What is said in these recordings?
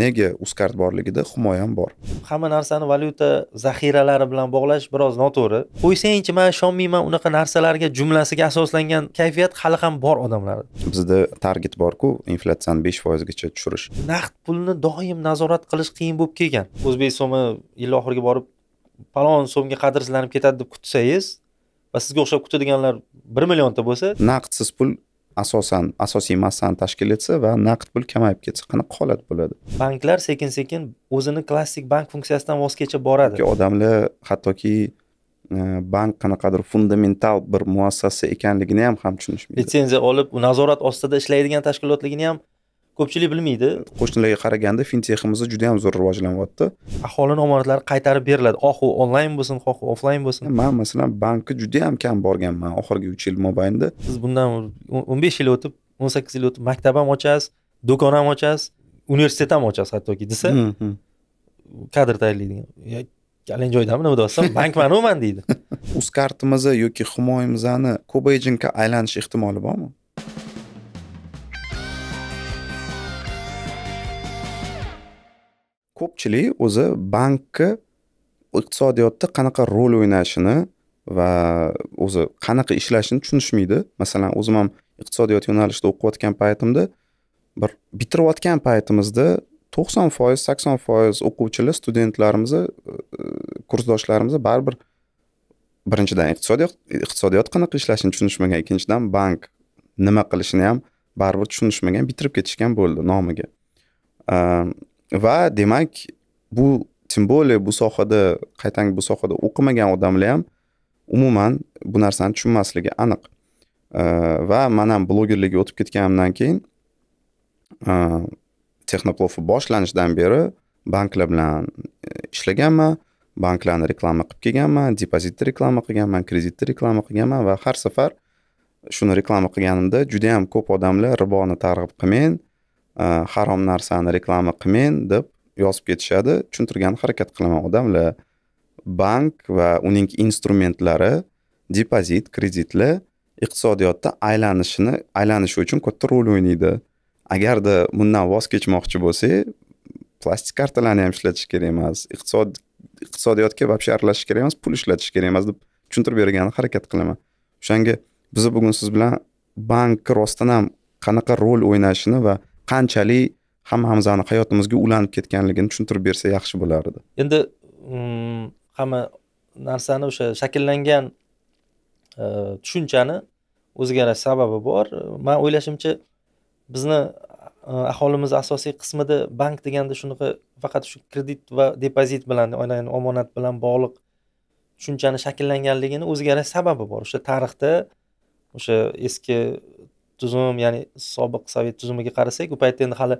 nega uzkard borligida ham bor hamma narsani valyuta zaxiralari bilan bog'lash biroz noto'g'ri qo'ysangchi man ishonmayman unaqa narsalarga jumlasiga asoslangan kayfiyat hali ham bor odamlarda bizda target borku inflyatsiyani besh foizgacha tushirish naqd pulni doim nazorat qilish qiyin bo'lib kelgan o'zbek so'mi yil oxiriga borib falon so'mga qadrsizlanib ketadi deb kutsangiz va sizga o'xshab kutadiganlar bir millionta bo'lsa naqdsiz pul asosan asosiy massani tashkil etsa va naqd pul kamayib ketsa qanaqa holat bo'ladi banklar sekin sekin o'zini klassik bank funksiyasidan voz kechib boradi odamlar hattoki e, bank qanaqadir fundamental bir muassasa ekanligini ham ham tushunishmaydi litsenziya olib nazorat ostida ishlaydigan tashkilotligini ham ko'pchilik bilmaydi qo'shnilarga qaraganda finteximiz juda ham zo'r rivojlanyapti aholini omonatlari qaytarib beriladi u onlayn bo'lsin xohi offlayn bo'lsin man masalan bankka juda ham kam borganman oxirgi uch yil mobaynida siz bundan o'n besh yil o'tib o'n sakkiz yil o'tib maktab ham ochasiz do'kon ham ochasiz universitet ham ochasiz hattoki desa mm-hmm. kadr tayyorlaydigan kalin joydami nima deyapsan bankmanuman man deydi uz kartimizni yoki himoyamizni ko'payjinga aylanish ehtimoli bormi ko'pchilik o'zi bankni iqtisodiyotda qanaqa rol o'ynashini va o'zi qanaqa ishlashini tushunishmaydi masalan o'zim ham iqtisodiyot yo'nalishida o'qiyotgan paytimda bir bitirayotgan paytimizda to'qson foiz sakson foiz o'quvchilar studentlarimizni e, kursdoshlarimizni baribir birinchidan iqtisodiyot iqtisodiyot qanaqa ishlashini tushunishmagan ikkinchidan bank nima qilishini ham baribir tushunishmagan bitirib ketishgan bo'ldi nomiga ehm, va demak bu тем более bu sohada qaytang bu sohada o'qimagan odamlar ham umuman bu narsani tushunmasligi aniq va man ham blogerlikka o'tib ketganimdan keyin e, texnoplof boshlanishidan beri banklar bilan e, ishlaganman banklarni reklama qilib kelganman depozitni reklama qilganman kreditni reklama qilganman va har safar shuni reklama qilganimda juda ko'p odamlar riboni targ'ib qilmang Э, harom narsani reklama qilmang deb yozib ketishadi tushuntirgan harakat qilaman odamlar bank va uning instrumentlari depozit kreditlar iqtisodiyotda aylanishini aylanishi uchun katta rol o'ynaydi agarda bundan voz kechmoqchi bo'lsak plastik kartalarni ham ishlatish kerak emas iqtisod iqtisodiyotga вообще aralashish kerak emas pul ishlatish kerak emas deb tushuntirib bergani harakat qilaman o'shanga biz bugun siz bilan bank rostdan ham qanaqa rol o'ynashini va qanchalik hammamizni hayotimizga ulanib ketganligini tushuntirib bersa yaxshi bo'lar edi endi mm, hamma narsani o'sha shakllangan e, tushunchani o'ziga yarasha sababi bor man o'ylashimcha bizni e, aholimizni asosiy qismida bank deganda shunaqa faqat shu kredit va depozit bilan ya'ni omonat bilan bog'liq tushunchani shakllanganligini o'ziga yarasha sababi bor o'sha tarixda o'sha eski tuzum ya'ni sobiq sovet tuzumiga qarasak u paytda endi hali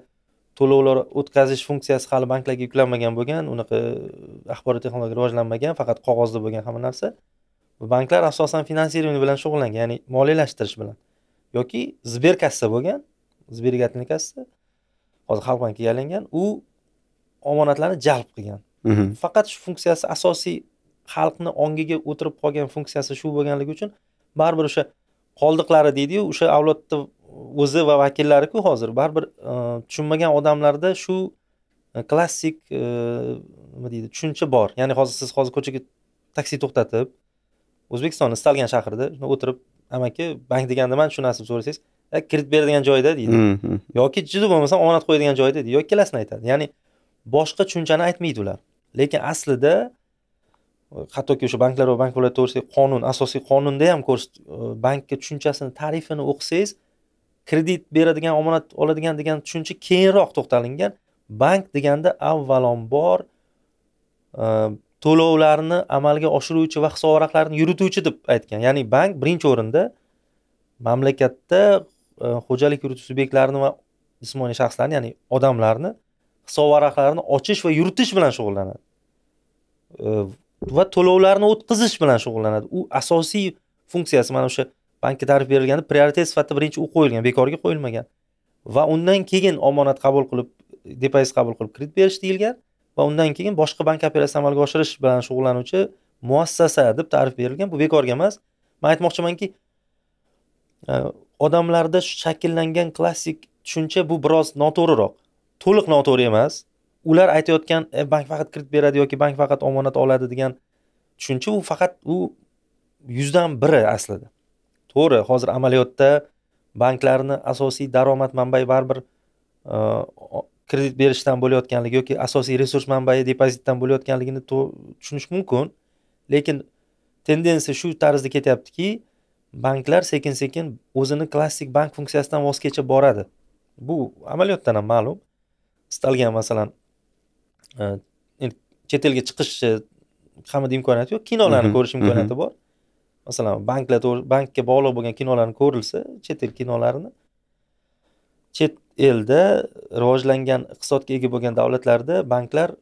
to'lovlar o'tkazish funksiyasi hali banklarga yuklanmagan bo'lgan unaqa uh, axborot texnologiya rivojlanmagan faqat qog'ozda bo'lgan hamma narsa banklar asosan finansирование bilan shug'ullangan ya'ni moliyalashtirish bilan yoki kassa bo'lgan сберегательный kassa hozir xalq bankiga aylangan u omonatlarni jalb qilgan mhm. faqat shu funksiyasi asosiy xalqni ongiga o'tirib qolgan funksiyasi shu bo'lganligi uchun baribir o'sha qoldiqlari deydiyu o'sha avlodni o'zi va vakillariku hozir baribir e, tushunmagan odamlarda shu e, klassik e, nima deydi tushuncha bor ya'ni hozir siz hozir ko'chaga taksi to'xtatib o'zbekistonni istalgan shahrida o'tirib amaki bank deganda shu narsani so'rasangiz kredit beradigan joyda deydi mm, mm. yoki juda bo'lmasa omonat qo'yadigan joyda deydi yoki ikkalasini aytadi ya'ni boshqa tushunchani aytmaydi ular lekin aslida hattoki o'sha banklar va bank viloyati to'g'risidagi qonun asosiy qonunda ham ko'rs e, bankka tushunchasini tarifini o'qisangiz kredit beradigan omonat oladigan degan tushuncha keyinroq to'xtalingan bank deganda avvalambor e, to'lovlarni amalga oshiruvchi va hisob varaqlarini yurituvchi deb aytgan ya'ni bank birinchi o'rinda mamlakatda e, xo'jalik yurituvchi subyektlarni va jismoniy shaxslarni ya'ni odamlarni hisob varaqlarini ochish va yuritish bilan shug'ullanadi va to'lovlarni o'tkazish bilan shug'ullanadi u asosiy funksiyasi mana o'sha bankka ta'rif berilganda prioritet sifatida birinchi u qo'yilgan bekorga qo'yilmagan va undan keyin omonat qabul qilib depozit qabul qilib kredit berish deyilgan va undan keyin boshqa bank operatsiyasini amalga oshirish bilan shug'ullanuvchi muassasa deb ta'rif berilgan bu bekorga emas man aytmoqchimanki e, odamlarda shakllangan klassik tushuncha bu biroz noto'g'riroq to'liq noto'g'ri emas ular aytayotgan e, bank faqat kredit beradi yoki bank faqat omonat oladi degan tushuncha u faqat u yuzdan biri aslida to'g'ri hozir amaliyotda banklarni asosiy daromad manbai baribir e, kredit berishdan bo'layotganligi yoki asosiy resurs manbai depozitdan bo'layotganligini tushunish mumkin lekin tendensiya shu tarzda ketyaptiki banklar sekin sekin o'zini klassik bank funksiyasidan voz kechib boradi bu amaliyotdan ham ma'lum istalgan masalan Э, chet elga chiqish hammada imkoniyati yo'q kinolarni ko'rish imkoniyati bor masalan banklar bankka bog'liq bo'lgan kinolarni ko'rilsa chet el kinolarini chet elda rivojlangan iqtisodga ega bo'lgan davlatlarda banklar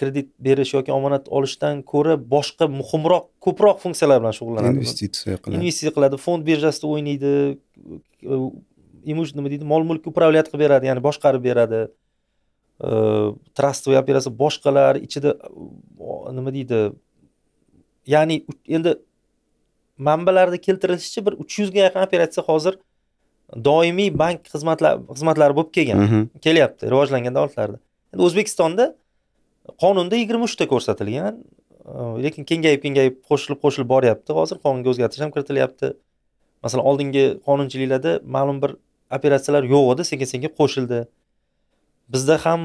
kredit berish yoki omonat olishdan ko'ra boshqa muhimroq ko'proq funksiyalar bilan shug'ullanadi investitsiya qiladi investitsiya qiladi fond birjasida o'ynaydi e, imush nima deydi mol mulkni управлять qilib beradi ya'ni boshqarib beradi trastvoy operasi boshqalar ichida nima deydi ya'ni endi manbalarda keltirilishicha bir uch yuzga yaqin operatsiya hozir doimiy bank xizmatlar xizmatlari bo'lib kelgan kelyapti rivojlangan davlatlarda endi o'zbekistonda qonunda yigirma uchta ko'rsatilgan э, lekin kengayib kengayib qo'shilib qo'shilib boryapti hozir qonunga o'zgartirish ham kiritilyapti masalan oldingi qonunchiliklarda ma'lum bir operatsiyalar yo'q edi sekin sekin qo'shildi bizda ham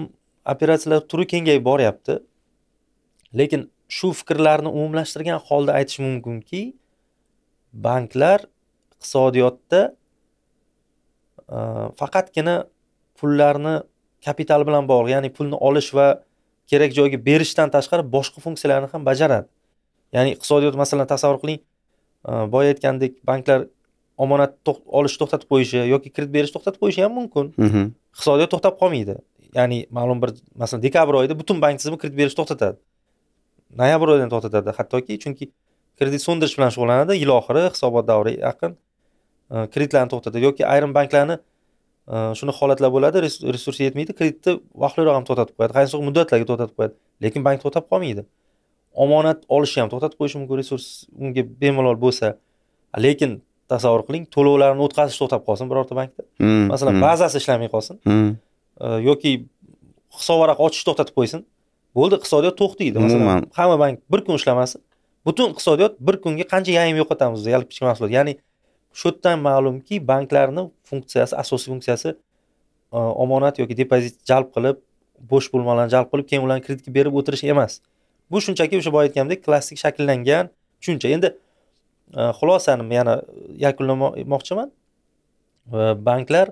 operatsiyalar turi kengayib boryapti lekin shu fikrlarni umumlashtirgan holda aytish mumkinki banklar iqtisodiyotda e, faqatgina pullarni kapital bilan bog'liq ya'ni pulni olish va kerak joyga berishdan tashqari boshqa funksiyalarni ham bajaradi ya'ni iqtisodiyot masalan tasavvur qiling e, boya aytgandek banklar omonat olish to'xtatib qo'yishi yoki kredit berishni to'xtatib qo'yishi ham mumkin iqtisodiyot to'xtab qolmaydi ya'ni ma'lum bir masalan dekabr oyida butun bank tizimi kredit berishni to'xtatadi noyabr oyidan to'xtatadi hattoki chunki kredit so'ndirish bilan shug'ullanadi yil oxiri hisobot davri yaqin e, kreditlarni to'xtatadi yoki ayrim banklarni e, shuni holatlar bo'ladi resursi yetmaydi kreditni vaqtliroq ham to'xtatib qo'yadi qaysi muddatlarga to'xtatib qo'yadi lekin bank to'xtab qolmaydi omonat olishni ham to'xtatib qo'yishi mumkin resurs unga bemalol bo'lsa lekin tasavvur qiling to'lovlarni o'tkazish to'xtab qolsin birorta bankda hmm, masalan hmm. bazasi ishlamay qolsin hmm. Э, yoki hisobvaraq ochishni to'xtatib qo'ysin bo'ldi iqtisodiyot to'xtaydi masalan hamma bank bir kun ishlamasin butun iqtisodiyot bir kunga qancha yaym yo'qotamiz biz yalpi ichki mahsulot ya'ni shu yerdan ma'lumki banklarni funksiyasi asosiy funksiyasi e, omonat yoki depozit jalb qilib bo'sh mollarni jalb qilib keyin ularni kreditga berib o'tirish emas bu shunchaki o'sha boya aytganimdek klassik shakllangan tushuncha endi e, xulosani yana yakunlamoqchiman e, banklar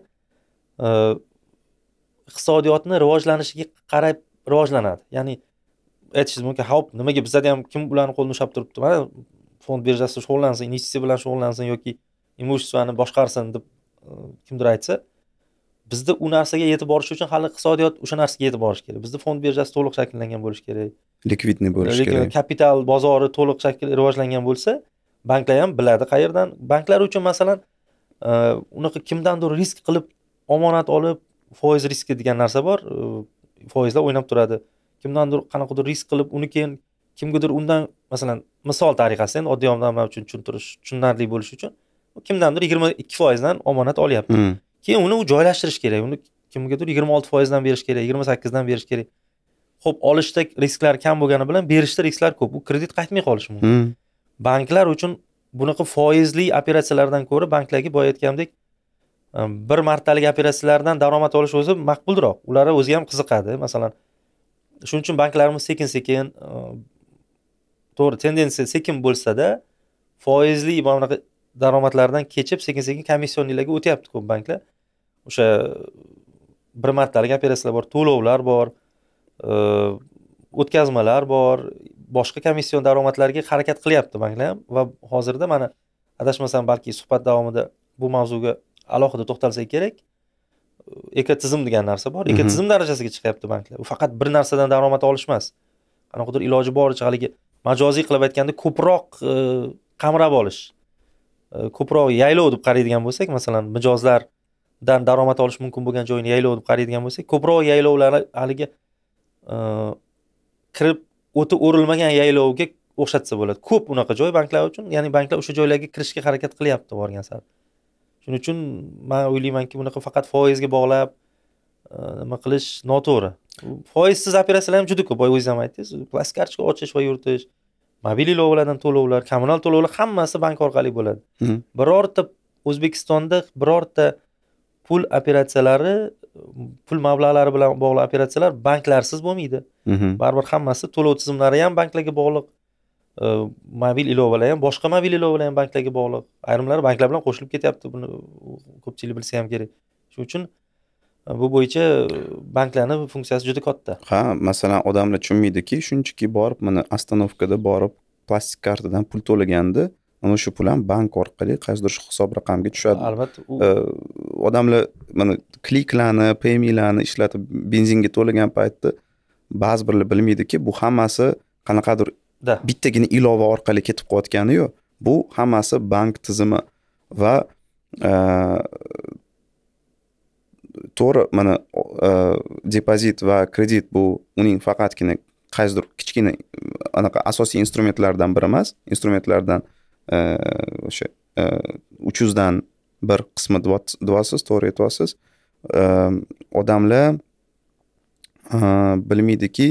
iqtisodiyotni rivojlanishiga qarab rivojlanadi ya'ni aytishingiz mumkin hop nimaga bizada ham kim ularni qo'lini ushlab turibdi mana fond birjasida shug'ullansin investitsiya bilan shug'ullansin yoki имуществоni boshqarsin deb e, kimdir aytsa bizda u narsaga yetib borish uchun hali iqtisodiyot o'sha narsaga yetib borishi kerak bizda fond birjasi to'liq shakllangan bo'lishi kerak likvidniy bo'lishi kerak kapital bozori to'liq shakl rivojlangan bo'lsa banklar ham biladi qayerdan banklar uchun masalan e, unaqa kimdandir risk qilib omonat olib foiz riski degan narsa bor foizlar o'ynab turadi kimdandir qanaqadir risk qilib uni keyin kimgadir undan masalan misol tariqasida endi oddiy odamlar uchun tushuntirish tushunarli bo'lishi uchun kimdandir yigirma ikki foizdan omonat olyapti hmm. keyin uni u joylashtirish kerak uni kimgadir yigirma olti foizdan berish kerak yigirma sakkizdan berish kerak ho'p olishda risklar kam bo'lgani bilan berishda risklar ko'p u kredit qaytmay qolishi mumkin hmm. banklar uchun bunaqa foizli operatsiyalardan ko'ra banklarga boya aytgandek bir martalik operatsiyalardan daromad olish o'zi maqbulroq ular o'ziga ham qiziqadi masalan shuning uchun banklarimiz sekin sekin to'g'ri tendensiya sekin bo'lsada foizli mana bunaqa daromadlardan kechib sekin sekin komissionniylarga o'tyapti ko'p banklar o'sha bir martalik operatsiyalar bor to'lovlar bor e, o'tkazmalar bor boshqa komission daromadlarga harakat qilyapti banklar ham va hozirda mana adashmasam balki suhbat davomida bu mavzuga alohida to'xtalsak kerak eka tizim degan narsa bor eka mhm. tizim darajasiga chiqyapti banklar u faqat bir narsadan daromad olish emas qanaqadir iloji boricha haligi majoziy qilib aytganda ko'proq e, qamrab olish e, ko'proq yaylov deb qaraydigan bo'lsak masalan mijozlardan daromad olish mumkin bo'lgan joyini yaylov deb qaraydigan bo'lsak ko'proq yaylovlar haligi e, kirib o'ti o'rilmagan yaylovga o'xshatsa bo'ladi ko'p unaqa joy banklar uchun ya'ni banklar o'sha joylarga kirishga harakat qilyapti borgan sari shuning uchun man o'ylaymanki bunaqa faqat foizga bog'lab e, nima qilish noto'g'ri foizsiz operatsiyalar ham juda ko'p boya o'zingiz ham aytdingiz plastik kartochka ochish va yuritish mobil ilovalardan to'lovlar kommunal to'lovlar hammasi bank orqali bo'ladi birorta o'zbekistonda birorta pul operatsiyalari pul mablag'lari bilan bog'liq operatsiyalar banklarsiz bo'lmaydi baribir hammasi to'lov tizimlari ham banklarga bog'liq Э, mobil ilovalar ham boshqa mobil ilovalar ham banklarga bog'liq ayrimlari banklar bilan qo'shilib ketyapti buni ko'pchilik bilsa ham kerak shuning uchun e, bu bo'yicha e, banklarni funksiyasi juda katta ha masalan odamlar tushunmaydiki shunchaki borib mana остановкаda borib plastik kartadan pul to'laganda mana shu pul ham bank orqali qaysidir shu hisob raqamiga tushadi albatta e, odamlar mana kliklarni paymilarni ishlatib benzinga to'lagan paytda ba'zi birlar bilmaydiki bu hammasi qanaqadir da bittagina ilova orqali ketib qolayotganiyu bu hammasi bank tizimi va e, to'g'ri mana e, depozit va kredit bu uning faqatgina qaysidir kichkina anaqa asosiy instrumentlardan biri emas instrumentlardan e, o'sha uch yuzdan bir qismi deyapsiz to'g'ri aytyapsiz odamlar bilmaydiki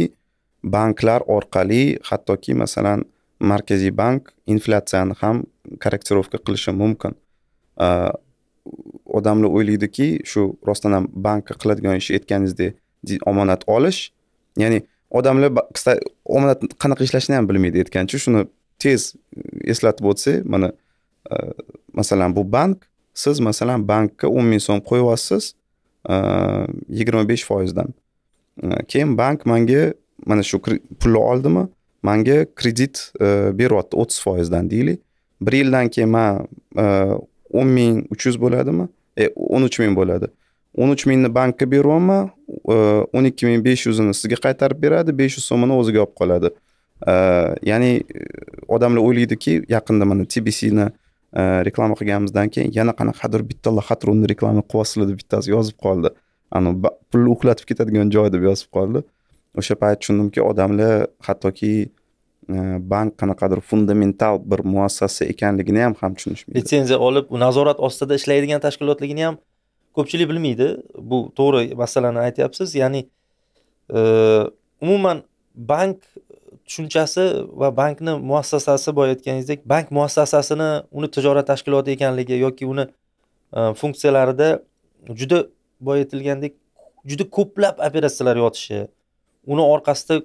banklar orqali hattoki masalan markaziy bank inflyatsiyani ham korrektirovka qilishi mumkin odamlar o'ylaydiki shu rostdan ham bankka qiladigan ishi aytganingizdek omonat olish ya'ni odamlar omonat qanaqa ishlashini ham bilmaydi aytgancha shuni tez eslatib o'tsak mana masalan bu bank siz masalan bankka o'n ming so'm qo'yyapsiz yigirma besh foizdan keyin bank manga mana shu pulni oldimi manga kredit e, beryapti o'ttiz foizdan deylik bir yildan keyin man e, o'n ming uch yuz bo'ladimi e, o'n uch ming bo'ladi o'n uch mingni bankka beryapman o'n ikki ming besh yuzini sizga qaytarib beradi besh yuz so'mini o'ziga olib qoladi ya'ni odamlar o'ylaydiki yaqinda mana tbcni reklama qilganimizdan keyin yana qanaqadir bitta lahat rulni reklama qilyapsizlar deb bittasi yozib qoldi anavi pulni uxlatib ketadigan joy deb yozib qoldi o'sha payt tushundimki odamlar hattoki e, bank qanaqadir fundamental bir muassasa ekanligini ham ham tushunishmaydi litsenziya olib nazorat ostida ishlaydigan tashkilotligini ham ko'pchilik bilmaydi bu to'g'ri masalani aytyapsiz ya'ni e, umuman bank tushunchasi va bankni muassasasi boya aytganingizdek bank muassasasini uni tijorat tashkiloti ekanligi yoki uni e, funksiyalarida juda boya aytilgandek juda ko'plab operatsiyalar yotishi uni orqasida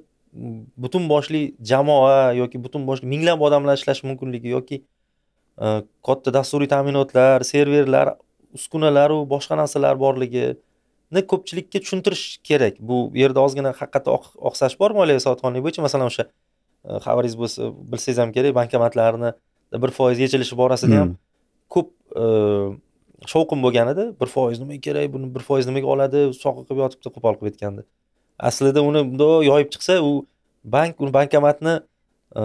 butun boshli jamoa yoki butun boshli minglab odamlar ishlashi mumkinligi yoki e, katta dasturiy ta'minotlar serverlar uskunalaru boshqa narsalar borligini ko'pchilikka tushuntirish kerak bu yerda ozgina haqiqatda oqsash bor moliyaviy savodxonlik bo'yicha masalan o'sha e, xabaringiz bo'lsa bilsangiz ham kerak bankomatlarni bir foiz yechilishi borasida ham hmm. ko'p e, shovqin bo'lgan edi bir foiz nimaga kerak buni bir foiz nimaga oladi soqqa qilib yotibdi qo'pol qilib aytganda aslida uni bundoq yoyib chiqsa u bank uni bankomatni e,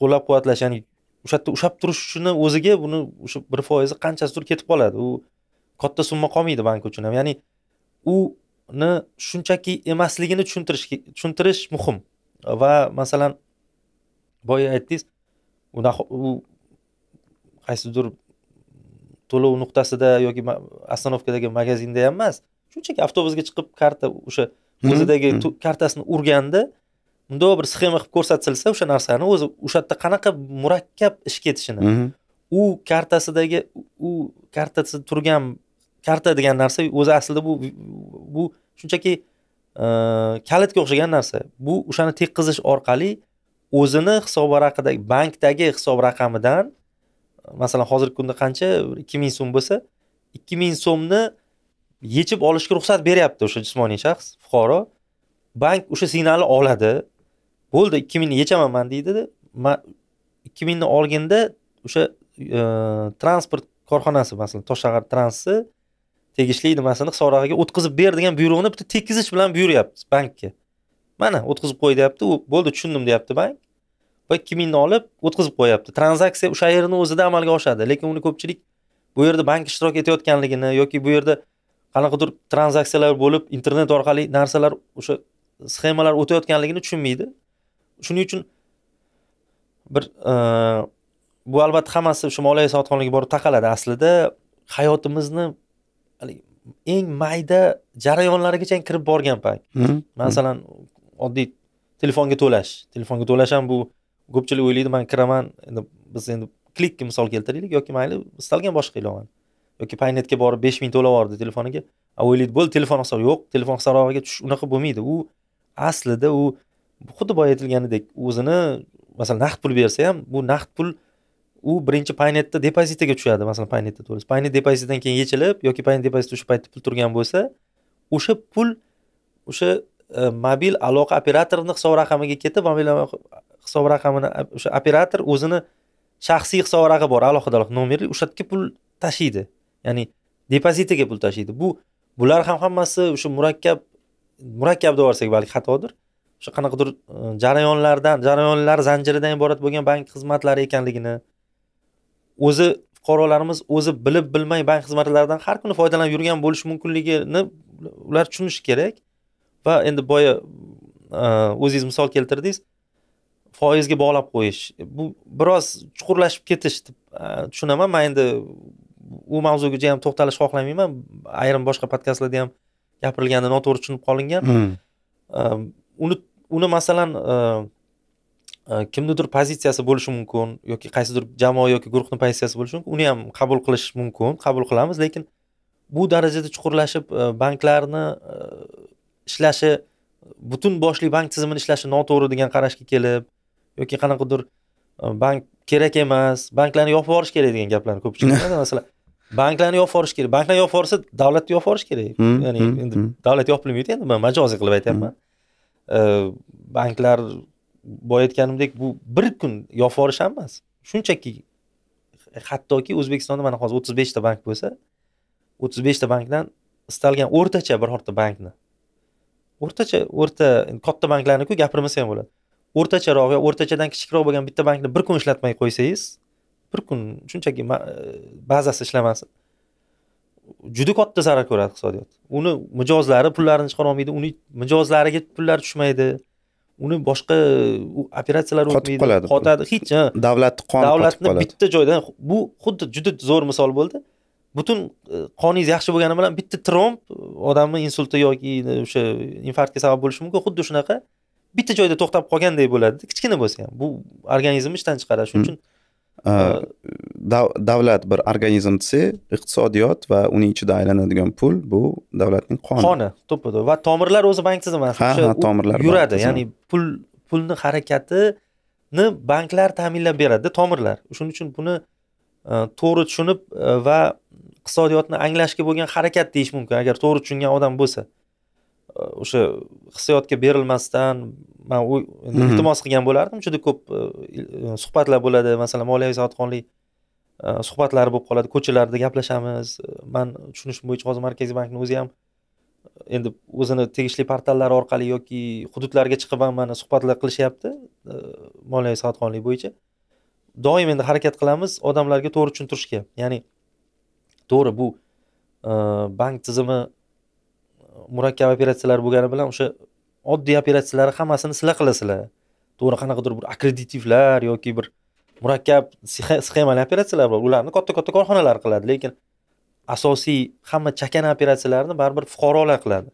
qo'llab quvvatlash ya'ni o'sha yerda ushlab turishini o'ziga buni o'sha bir foizi qanchasidir ketib qoladi u katta summa qolmaydi bank uchun ham ya'ni uni shunchaki emasligini tushuntirish tushuntirish muhim va masalan boya aytdingiz u qaysidir to'lov nuqtasida yoki ostanovkadagi magazinda ham emas shunchaki avtobusga chiqib karta o'sha o'zidagi kartasini urganda mundoq bir sxema qilib ko'rsatilsa o'sha narsani o'zi o'sha yerda qanaqa murakkab ish ketishini u kartasidagi u kartasida turgan karta degan narsa o'zi aslida bu bu shunchaki e, kalitga o'xshagan narsa bu o'shani tekkizish orqali o'zini hisob varaqidagi bankdagi hisob raqamidan masalan hozirgi kunda qancha ikki ming so'm bo'lsa ikki ming so'mni yechib olishga ruxsat beryapti o'sha jismoniy shaxs fuqaro bank o'sha signalni oladi bo'ldi ikki mingni yechaman deydida ikki mingni olganda o'sha e, transport korxonasi masalan toshshahar transi tegishli nimasini hisorag'iga o'tkazib ber degan buyruqni bitta tekizish bilan buyuryapmiz bankka mana o'tkazib qo'y deyapti u bo'ldi tushundim deyapti bank va ikki mingni olib o'tkazib qo'yapti tranzaksiya o'sha yerni o'zida amalga oshadi lekin uni ko'pchilik bu yerda bank ishtirok etayotganligini yoki bu yerda qanaqadir tranzaksiyalar bo'lib internet orqali narsalar o'sha sxemalar o'tayotganligini tushunmaydi shuning uchun bir e, bu albatta hammasi shimoliy soatxonaga borib taqaladi aslida hayotimizni eng mayda jarayonlarigacha kirib borgan payt mm-hmm. Mm-hmm. masalan oddiy telefonga to'lash telefonga to'lash ham bu ko'pchilik o'ylaydi man kiraman endi biz endi klikka misol keltiraylik yoki mayli istalgan boshqa ilovani yoki paynetga borib besh ming to'lab yubordi telefoniga o'ylaydi bo'ldi telefon hisob yo'q telefon hisobrog'iga tushish unaqa bo'lmaydi u aslida u xuddi boya aytilganidek o'zini masalan naqd pul bersa ham bu naqd pul u birinchi paynetda depozitiga tushadi masalan paynetda to'lasa paynet depozitidan keyin yechilib yoki paynet depozitda o'sha paytda pul turgan bo'lsa o'sha pul o'sha e, mobil aloqa operatorini hisob raqamiga ketib mobil hisob raqamini o'sha operator o'zini shaxsiy hisob raqami bor alohida alohida nomerli o'sha yerga pul tashiydi ya'ni depozitiga pul tashlaydi bu bular ham hammasi o'sha murakkab murakkab deb yuborsak balki xatodir o'sha qanaqadir e, jarayonlardan jarayonlar zanjiridan iborat bo'lgan bank xizmatlari ekanligini o'zi fuqarolarimiz o'zi bilib bilmay bank xizmatlaridan har kuni foydalanib yurgan bo'lishi mumkinligini ular tushunishi kerak va endi boya e, o'zingiz misol keltirdingiz foizga bog'lab qo'yish bu biroz chuqurlashib ketish deb tushunaman man endi u mavzuga ham to'xtalishni xohlamayman ayrim boshqa podkastlarda ham gapirilgani noto'g'ri tushunib qolingan mm. ehm, uni uni masalan ehm, e, kimnidir pozitsiyasi bo'lishi mumkin yoki qaysidir jamoa yoki guruhni pozitsiyasi bo'lishi mumkin uni ham qabul qilish mumkin qabul qilamiz lekin bu darajada chuqurlashib e, banklarni e, ishlashi butun boshli bank tizimini ishlashi noto'g'ri degan qarashga kelib yoki qanaqadir bank kerak emas banklarni yopib yuborish kerak degan gaplarni ko'pchilik masalan banklarni yopib yuborish kerak banklarni hmm, hmm, hmm. yopib yuborsa davlatni yopib yuborish kerak ya'ni endi davlat yopilmaydi endi man majoziy qilib aytyapman banklar boya aytganimdek bu bir kun yopib yuborish ham emas shunchaki hattoki o'zbekistonda mana hozir o'ttiz beshta bank bo'lsa o'ttiz beshta bankdan istalgan o'rtacha birorta bankni o'rtacha o'rta katta banklarniku gapirmasa ham bo'ladi o'rtacharoq yo o'rtachadan kichikroq bo'lgan bitta bankni bir kun ishlatmay qo'ysangiz bir kun shunchaki bazasi ishlamasin juda katta zarar ko'radi iqtisodiyot uni mijozlari pullarini chiqarolmaydi olmaydi uni mijozlariga pullar tushmaydi uni boshqa operatsiyalar o'tmaydi qoladi qotadi hech davlatni qoni davlatni bitta joydan bu xuddi juda zo'r misol bo'ldi butun e, qoningiz yaxshi bo'lgani bilan bitta tromb e, odamni insulti yoki e, o'sha infarktga sabab bo'lishi mumkin xuddi shunaqa bitta joyda to'xtab qolganday bo'ladida kichkina bo'lsa ham bu organizmni ishdan chiqaradi shuning hmm. uchun davlat bir organizm desa iqtisodiyot va uning ichida aylanadigan pul bu davlatning qoni qoni to'ppa va tomirlar o'zi bank tizimi ha ha tomirlar yuradi ya'ni pul pulni harakatini banklar ta'minlab beradida tomirlar shuning uchun buni e, to'g'ri tushunib e, va iqtisodiyotni anglashga bo'lgan harakat deyish mumkin agar to'g'ri tushungan odam bo'lsa o'sha э, hissiyotga berilmasdan man u mhm. iltimos qilgan bo'lardim juda ko'p e, e, suhbatlar bo'ladi masalan moliyaviy savodxonlik e, suhbatlari bo'lib qoladi ko'chalarda gaplashamiz man tushunishim bo'yicha hozir markaziy bankni o'zi ham endi o'zini tegishli portallari orqali yoki hududlarga chiqib ham mana suhbatlar qilishyapti moliyaviy savodxonlik bo'yicha doim endi harakat qilamiz odamlarga to'g'ri tushuntirishga ya'ni to'g'ri bu bank tizimi murakkab operatsiyalar bo'lgani bilan o'sha oddiy operatsiyalarni hammasini sizlar qilasizlar to'g'ri qanaqadir bir akkreditivlar yoki bir murakkab sxemali operatsiyalar bor ularni katta katta korxonalar qiladi lekin asosiy hamma chakana operatsiyalarni baribir fuqarolar qiladi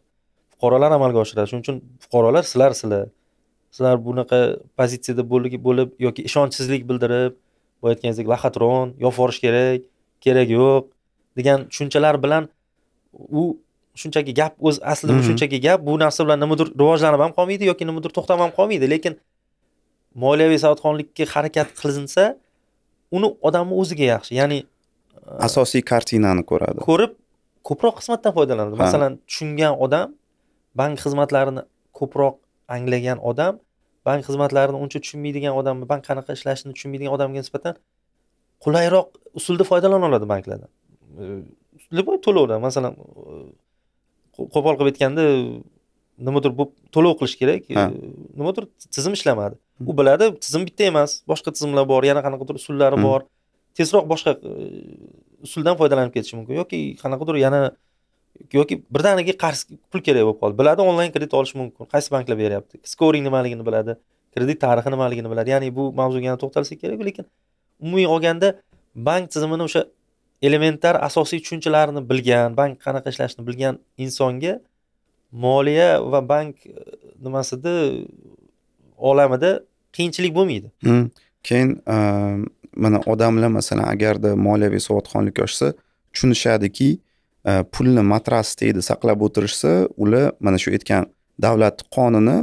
fuqarolar amalga oshiradi shuning uchun fuqarolar sizlar sizlar sizlar bunaqa pozitsiyada bo'lib yoki ishonchsizlik bildirib aytganingizdek lahatron yopib yuborish kerak keragi yo'q degan tushunchalar bilan u shunchaki gap o'z aslida bu mhm. shunchaki gap bu narsa bilan nimadir rivojlanib ham qolmaydi yoki nimadir to'xtab ham qolmaydi lekin moliyaviy savodxonlikka harakat qilinsa uni odamni o'ziga yaxshi ya'ni e, asosiy kartinani ko'radi ko'rib ko'proq xizmatdan foydalanadi masalan tushungan odam bank xizmatlarini ko'proq anglagan odam bank xizmatlarini uncha tushunmaydigan odam bank qanaqa ishlashini tushunmaydigan odamga nisbatan qulayroq usulda foydalana oladi banklardan любой e, to'lovlar masalan e, qo'pol qilib aytganda nimadir bo'lib to'lov qilish kerak e, nimadir tizim ishlamadi u biladi tizim bitta emas boshqa tizimlar bor yana qanaqadir usullari bor tezroq boshqa e, usuldan foydalanib ketishi mumkin yoki qanaqadir yana yoki birdaniga qarz pul kerak bo'lib qoldi biladi onlayn kredit olish mumkin qaysi banklar beryapti skoring nimaligini biladi kredit tarixi nimaligini biladi ya'ni bu mavzuga yana to'xtalsak kerak lekin umumiy olganda bank tizimini o'sha elementar asosiy tushunchalarni bilgan bank qanaqa ishlashini bilgan insonga moliya va bank e, nimasida olamida qiyinchilik bo'lmaydi hmm. keyin e, mana odamlar masalan agarda moliyaviy savodxonlik oshsa tushunishadiki e, pulni matras tagida saqlab o'tirishsa ular mana shu aytgan davlat qonini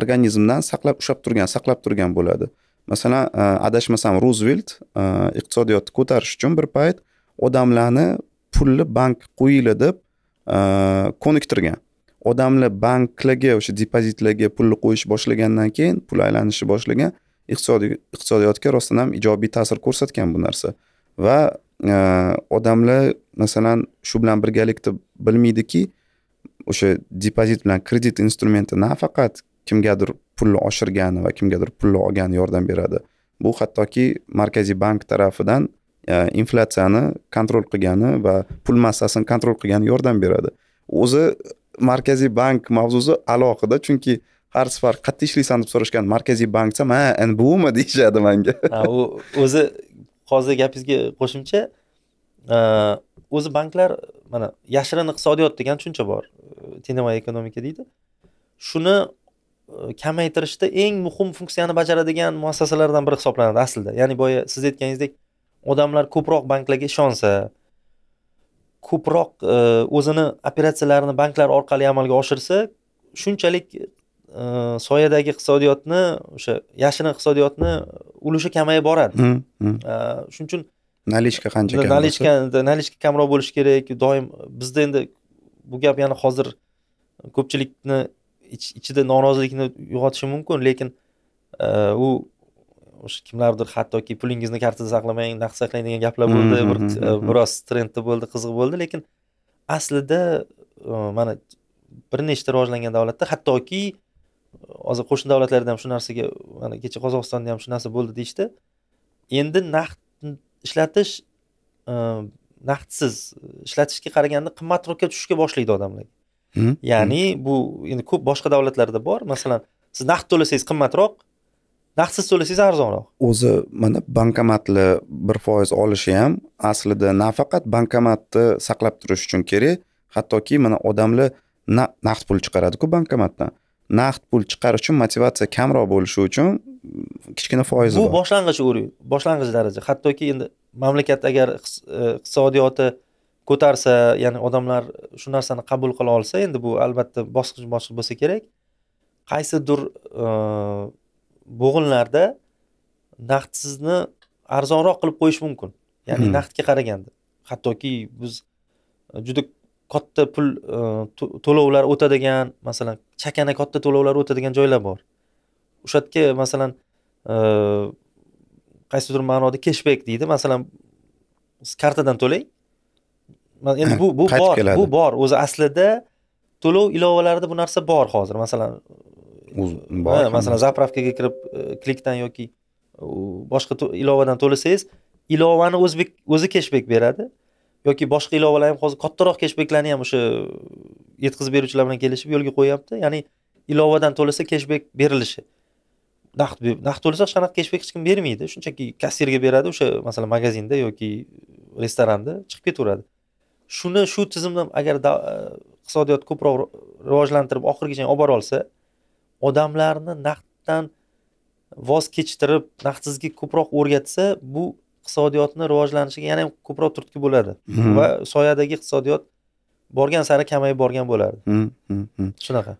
organizmdan saqlab ushlab turgan saqlab turgan bo'ladi masalan adashmasam ruzvelt iqtisodiyotni ko'tarish uchun bir payt odamlarni pulni bank qo'yinglar deb e, ko'niktirgan odamlar banklarga o'sha depozitlarga pulni qo'yish boshlagandan keyin pul aylanishi boshlagan iqtisodiy iqtisodiyotga rostdan ham ijobiy ta'sir ko'rsatgan bu narsa va e, odamlar masalan shu bilan birgalikda bilmaydiki o'sha depozit bilan kredit instrumenti nafaqat kimgadir pulni oshirgani va kimgadir pulni olgani yordam beradi bu hattoki markaziy bank tarafidan Э, inflyatsiyani kontrol qilgani va pul massasini kontrol qilgani yordam beradi o'zi markaziy bank mavzusi alohida chunki har safar qayerda ishlaysan deb so'rashgan markaziy bank desam ha endi buvimi deyishadi manga u o'zi hozir gapingizga qo'shimcha e, o'zi banklar mana yashirin iqtisodiyot degan tushuncha bor теневая e, ekonomika deydi shuni e, kamaytirishda eng muhim funksiyani bajaradigan muassasalardan biri hisoblanadi aslida ya'ni boya siz aytganingizdek odamlar ko'proq banklarga ishonsa ko'proq e, o'zini operatsiyalarini banklar orqali amalga oshirsa shunchalik e, soyadagi iqtisodiyotni o'sha yashirin iqtisodiyotni ulushi kamayib boradi e, shuning uchun nalichka qancha kam nalichka nalichka kamroq bo'lishi kerak doim bizda endi bu gap yana hozir ko'pchilikni ichida norozilikni uyg'otishi mumkin lekin u o'sha kimlardir hattoki pulingizni kartada saqlamang naqd saqlang degan gaplar bo'ldi bir mhm, mhm, mhm. biroz trendda bo'ldi qiziq bo'ldi lekin aslida e, mana bir nechta rivojlangan davlatda hattoki hozir qo'shni davlatlarda ham shu narsaga mana kecha qozog'istonda ham shu narsa bo'ldi deyishdi endi naqd ishlatish e, naqdsiz ishlatishga qaraganda qimmatroqqa tushishga boshlaydi odamlar ya'ni bu endi ko'p boshqa davlatlarda bor masalan siz naqd to'lasangiz qimmatroq naqdsiz to'lasangiz arzonroq o'zi mana bankomatli bir foiz olishi ham aslida nafaqat bankomatni saqlab turish uchun kerak hattoki mana odamlar naqd pul chiqaradiku bankomatdan naqd pul chiqarish uchun motivatsiya kamroq bo'lishi uchun kichkina foizi bu boshlang'ich уровень boshlang'ich daraja hattoki endi mamlakat agar e, iqtisodiyoti ko'tarsa ya'ni odamlar shu narsani qabul qila olsa endi bu albatta bosqichma bosqich bo'lsa kerak qaysidir e, bo'g'inlarda naqdsizni arzonroq qilib qo'yish mumkin ya'ni hmm. naqdga qaraganda hattoki biz juda katta pul e, to'lovlar o'tadigan masalan chakana katta to'lovlar o'tadigan joylar bor o'sha yerga masalan e, qaysidir ma'noda keshbek deydi masalan siz kartadan to'lang endi bu bu bor bu bor o'zi aslida to'lov ilovalarida bu narsa bor hozir masalan bor masalan zapravkaga kirib klikdan yoki boshqa ilovadan to'lasangiz ilovani o'zbek o'zi keshbek beradi yoki boshqa ilovalar ham hozir kattaroq keshbeklarni ham o'sha yetkazib beruvchilar bilan kelishib yo'lga qo'yyapti ya'ni ilovadan to'lasa keshbek berilishi naqd naqd to'lasa shunaqa keshbek hech kim bermaydi shunchaki kassirga beradi o'sha masalan magazinda yoki restoranda chiqib ketaveradi shuni shu tizimni agar iqtisodiyot e, ko'proq rivojlantirib oxirigacha olib olsa odamlarni naqddan voz kechtirib naqdsizga ko'proq o'rgatsa bu iqtisodiyotni rivojlanishiga yana ham ko'proq turtki bo'ladi mm-hmm. va soyadagi iqtisodiyot borgan sari kamayib borgan bo'lardi mm-hmm. Mm-hmm. shunaqa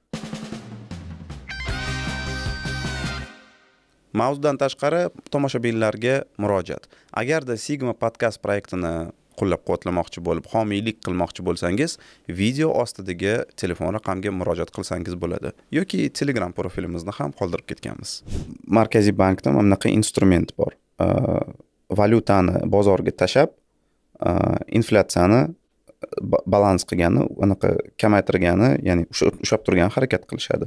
mavzudan tashqari tomoshabinlarga murojaat agarda sigma podkast proyektini qo'llab quvvatlamoqchi bo'lib homiylik qilmoqchi bo'lsangiz video ostidagi telefon raqamga murojaat qilsangiz bo'ladi yoki telegram profilimizni ham qoldirib ketganmiz markaziy bankda mana bunaqa instrument bor valyutani bozorga tashlab inflyatsiyani balans qilgani anaqa kamaytirgani ya'ni ushlab turgani harakat qilishadi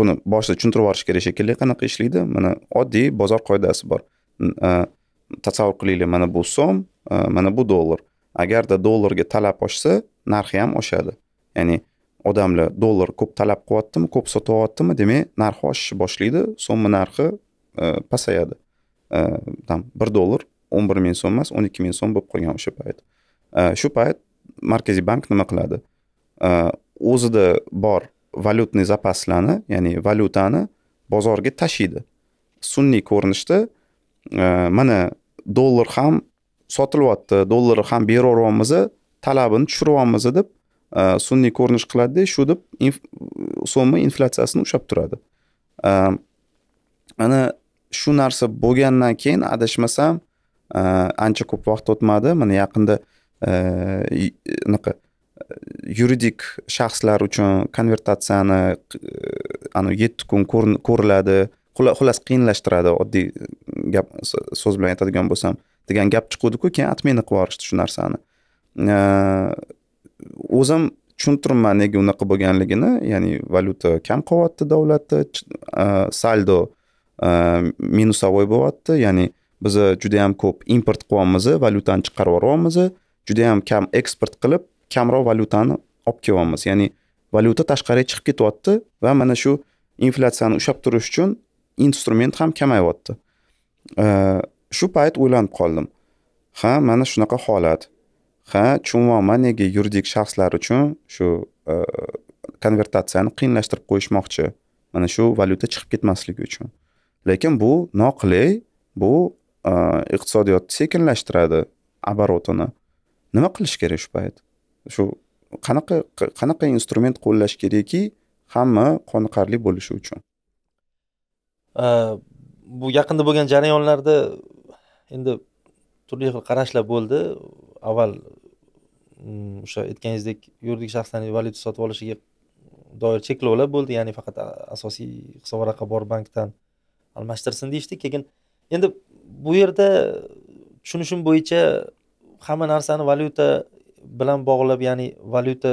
buni boshida tushuntirib yuborish kerak shekilli qanaqa ishlaydi mana oddiy bozor qoidasi bor tasavvur qilaylik mana bu so'm Э, mana bu dollar agarda dollarga talab oshsa narxi ham oshadi ya'ni odamlar dollar ko'p talab qilyaptimi ko'p sotyaptimi demak narxi oshishni boshlaydi so'mma narxi e, pasayadi там e, bir dollar o'n bir ming so'm emas o'n ikki ming so'm bo'lib qolgan o'sha payt e, shu payt markaziy bank nima qiladi o'zida bor valyutniy zapaslarni ya'ni valyutani bozorga tashiydi sun'iy ko'rinishda mana dollar ham sotilyapti dollarni ham beryapmiz talabini tushiryapmiz deb e, sun'iy ko'rinish qiladida shu deb so'mni inflyatsiyasini ushlab turadi e, mana shu narsa bo'lgandan keyin adashmasam e, ancha ko'p vaqt o'tmadi mana yaqinda anaqa yuridik shaxslar uchun konvertatsiyani anavi yetti kun ko'riladi xullas qiyinlashtiradi oddiy gap so'z bilan aytadigan bo'lsam degan gap chiquvdiku keyin отмена qilib yuborishdi shu narsani o'zim tushuntiribman nega unaqa bo'lganligini ya'ni valyuta kam qilyapti davlatda e, saldo e, minusovoy bo'lyapti ya'ni biz judayam ko'p import qilyapmiz valyutani chiqarib yuboryapmiz judayam kam eksport qilib kamroq valyutani olib kelyapmiz ya'ni valyuta tashqariga chiqib ketyapti va mana shu inflyatsiyani ushlab turish uchun instrument ham kamayyapti Shu payt o'ylanib qoldim. Ha, mana shunaqa holat. Ha, chunvoman nega yuridik shaxslar uchun shu e, konvertatsiyani qiyinlashtirib qo'yishmoqchi. Mana shu valyuta chiqib ketmasligi uchun. Lekin bu noqulay, bu e, iqtisodiyotni sekinlashtiradi оборотini. Nima qilish kerak shu payt? Shu qanaqa qanaqa instrument qo'llash kerakki, hamma qoniqarli bo'lishi uchun. E, bu yaqinda bo'lgan jarayonlarda endi turli xil qarashlar bo'ldi avval mm, o'sha aytganingizdek yuridik shaxslarning valyuta sotib olishiga doir cheklovlar bo'ldi ya'ni faqat asosiy hisobvaraqqa bor bankdan almashtirsin deyishdi keyin endi bu yerda tushunishim bo'yicha hamma narsani valyuta bilan bog'lab ya'ni valyuta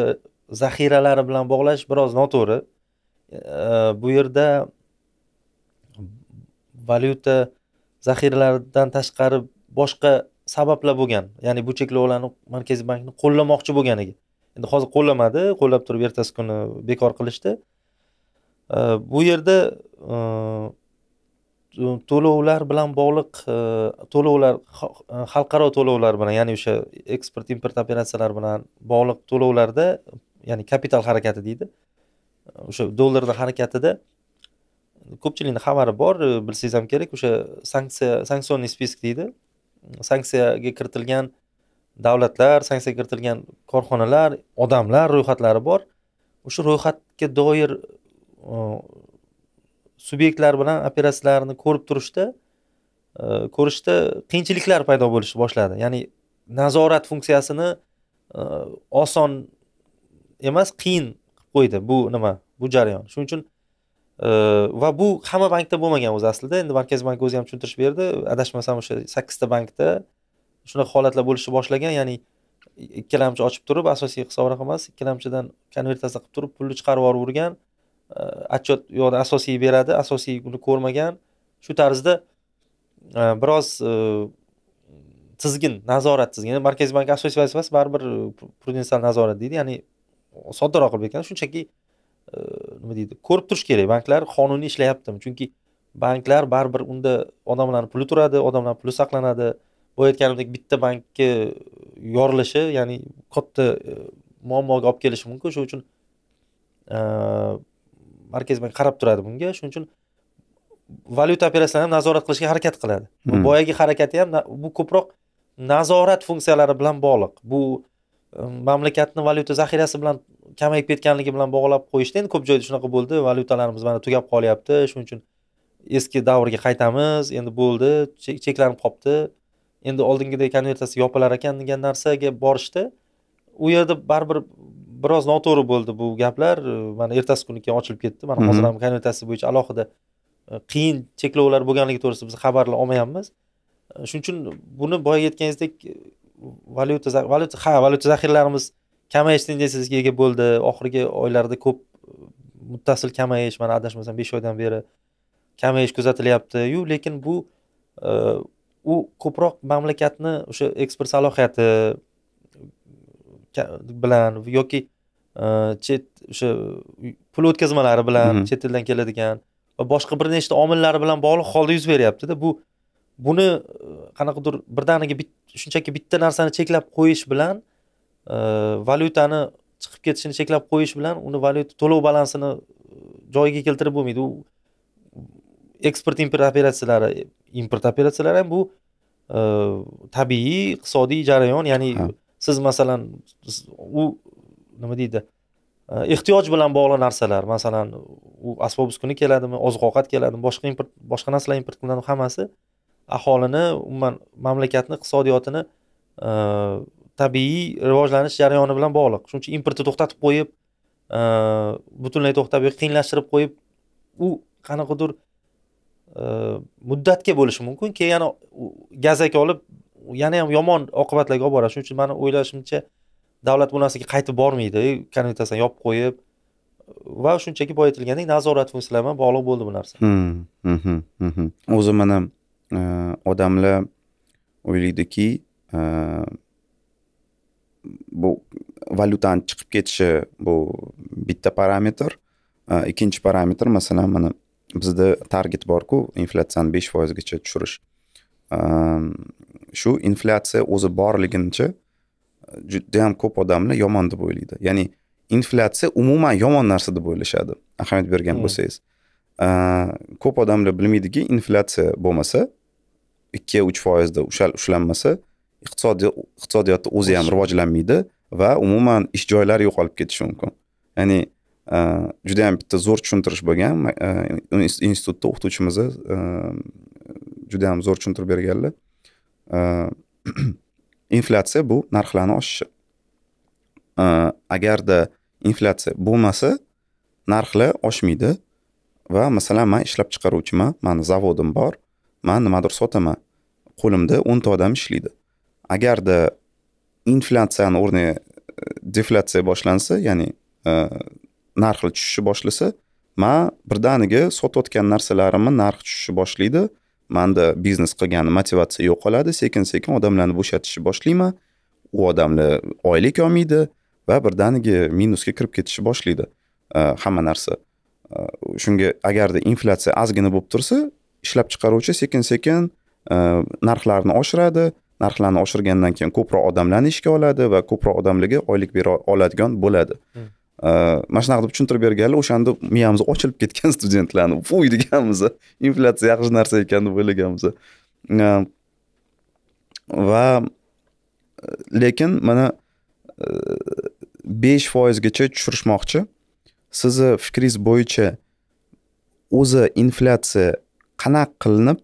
zaxiralari bilan bog'lash biroz noto'g'ri e, bu yerda valyuta zaxiralaridan tashqari boshqa sabablar bo'lgan ya'ni bu cheklovlarni markaziy bankni qo'llamoqchi bo'lganiga endi hozir qo'llamadi qo'llab turib ertasi kuni bekor qilishdi bu yerda to'lovlar bilan bog'liq to'lovlar e, xalqaro to'lovlar bilan ya'ni o'sha eksport import operatsiyalari bilan bog'liq to'lovlarda ya'ni kapital harakati deydi o'sha dollarni harakatida ko'pchilikni xabari bor e, bilsangiz ham kerak o'sha sanksiya sanksionniy spisk deydi sanksiyaga kiritilgan davlatlar sanksiyaga kiritilgan korxonalar odamlar ro'yxatlari bor o'sha ro'yxatga doir e, subyektlar bilan operatsiyalarni ko'rib turishda e, ko'rishda qiyinchiliklar paydo bo'lishni boshladi ya'ni nazorat funksiyasini oson emas qiyin qilib qo'ydi bu nima bu jarayon shuning uchun va bu hamma bankda bo'lmagan o'zi aslida endi markaziy bank o'zi ham tushuntirish berdi adashmasam o'sha sakkizta bankda shunaqa holatlar bo'lishni boshlagan ya'ni ikkilamchi ochib turib asosiy hisob emas ikkilamchidan konvertatsiya qilib turib pulni chiqarib yuborgan отчет yoqda asosiy beradi asosiy uni ko'rmagan shu tarzda biroz tizgin nazorat tizgin markaziy bank asosiy vazifasi baribir prudensial nazorat deydi ya'ni soddaroq qilib aytganda shunchaki nima deydi ko'rib turish kerak banklar qonuniy ishlayaptimi chunki banklar baribir unda odamlarni puli turadi odamlarni puli saqlanadi bu aytganimdek bitta bankka yorilishi ya'ni katta e, muammoga olib kelishi mumkin shuning uchun e, markaziy bank qarab turadi bunga shuning uchun valyuta operatsiyalarini ham nazorat qilishga harakat qiladi hmm. boyagi harakati ham bu ko'proq nazorat funksiyalari bilan bog'liq bu mamlakatni valyuta zaxirasi bilan kamayib ketganligi bilan bog'lab qo'yishdi endi ko'p joyda shunaqa bo'ldi valyutalarimiz mana tugab qolyapti shuning uchun eski davrga qaytamiz endi bo'ldi cheklanib qolibdi endi oldingidek konvertatsiya yopilar ekan degan narsaga borishdi u yerda baribir biroz noto'g'ri bo'ldi bu gaplar mana ertasi kuni keyin ochilib ketdi mana mhm. hozir ham konvertatsiya bo'yicha alohida qiyin cheklovlar bo'lganligi to'g'risida biz xabarlar olmayapmiz shuning uchun buni boya aytganingizdek valyuta valyuta ha valyuta zaxiralarimiz kamayish tendensiyasiga ega bo'ldi oxirgi oylarda ko'p muttasil kamayish mana adashmasam besh oydan beri kamayish kuzatilyaptiyu lekin bu e, u ko'proq mamlakatni o'sha eksport salohiyati bilan yoki e, chet o'sha pul o'tkazmalari bilan mm-hmm. chet eldan keladigan va boshqa bir nechta omillar bilan bog'liq holda yuz beryaptida bu buni e, qanaqadir birdaniga shunchaki bitta narsani cheklab qo'yish bilan e, valyutani chiqib ketishini cheklab qo'yish bilan uni valyuta to'lov balansini e, joyiga keltirib bo'lmaydi u eksport import operatsiyalari import operatsiyalari ham bu tabiiy iqtisodiy jarayon ya'ni siz masalan u nima deydi ehtiyoj bilan bog'liq narsalar masalan u asbob uskuna keladimi oziq ovqat keladimi boshqa import boshqa narsalar import qilinadi hammasi aholini umuman mamlakatni iqtisodiyotini e, tabiiy rivojlanish jarayoni bilan bog'liq shuning uchun importni to'xtatib qo'yib e, butunlay to'xtab qiyinlashtirib qo'yib u qanaqadir e, muddatga bo'lishi mumkin keyin yana gazak olib yana ham yomon oqibatlarga olib boradi shuning uchun mani o'ylashimcha davlat bu narsaga qaytib bormaydi konvertatsiyani yopib qo'yib va shunchaki boya aytilgandek nazorat funksiyalari bilan bog'liq bo'ldi bu narsa hmm, hmm, hmm, o'zi mana Э, odamlar o'ylaydiki э, bu valyutani chiqib ketishi bu bitta parametr э, ikkinchi parametr masalan mana bizda target borku inflyatsiyani besh foizgacha tushirish shu inflyatsiya o'zi borligincha judayam ko'p odamlar yomon deb o'ylaydi ya'ni inflyatsiya umuman yomon narsa deb o'ylashadi ahamiyat bergan hmm. bo'lsangiz ko'p odamlar bilmaydiki inflyatsiya bo'lmasa ikki uch foizda ushlanmasa iqtisodiy iqtisodiyotni o'zi ham rivojlanmaydi va umuman ish joylari yo'qolib ketishi mumkin ya'ni e, juda yam bitta zo'r tushuntirish bo'lgan e, institutda o'qituvchimiz e, juda yam zo'r tushuntirib berganlar inflyatsiya bu narxlarni oshishi agarda inflyatsiya bo'lmasa narxlar oshmaydi va masalan man ishlab chiqaruvchiman mani zavodim bor man nimadir sotaman qo'limda o'nta odam ishlaydi agarda inflyatsiyani o'rniga e, deflyatsiya boshlansa ya'ni e, narxlar tushishni boshlasa man birdaniga sotayotgan narsalarimni narxi tushishni boshlaydi manda biznes qilgan motivatsiya yo'qoladi sekin sekin odamlarni bo'shatishni boshlayman u odamlar oylik olmaydi va birdaniga minusga kirib ketishni boshlaydi e, hamma narsa shunga agarda inflyatsiya ozgina bo'lib tursa ishlab chiqaruvchi sekin sekin narxlarni oshiradi narxlarni oshirgandan keyin ko'proq odamlarni ishga oladi va ko'proq odamlarga oylik bera oladigan bo'ladi hmm. e, mana shunaqa deb tushuntirib berganlar o'shanda miyamiz ochilib ketgan studentlarni fuy deganmiz inflyatsiya yaxshi narsa ekan deb o'ylaganmiz e, va lekin mana e, besh foizgacha tushirishmoqchi sizni fikringiz bo'yicha o'zi inflyatsiya qanaqa qilinib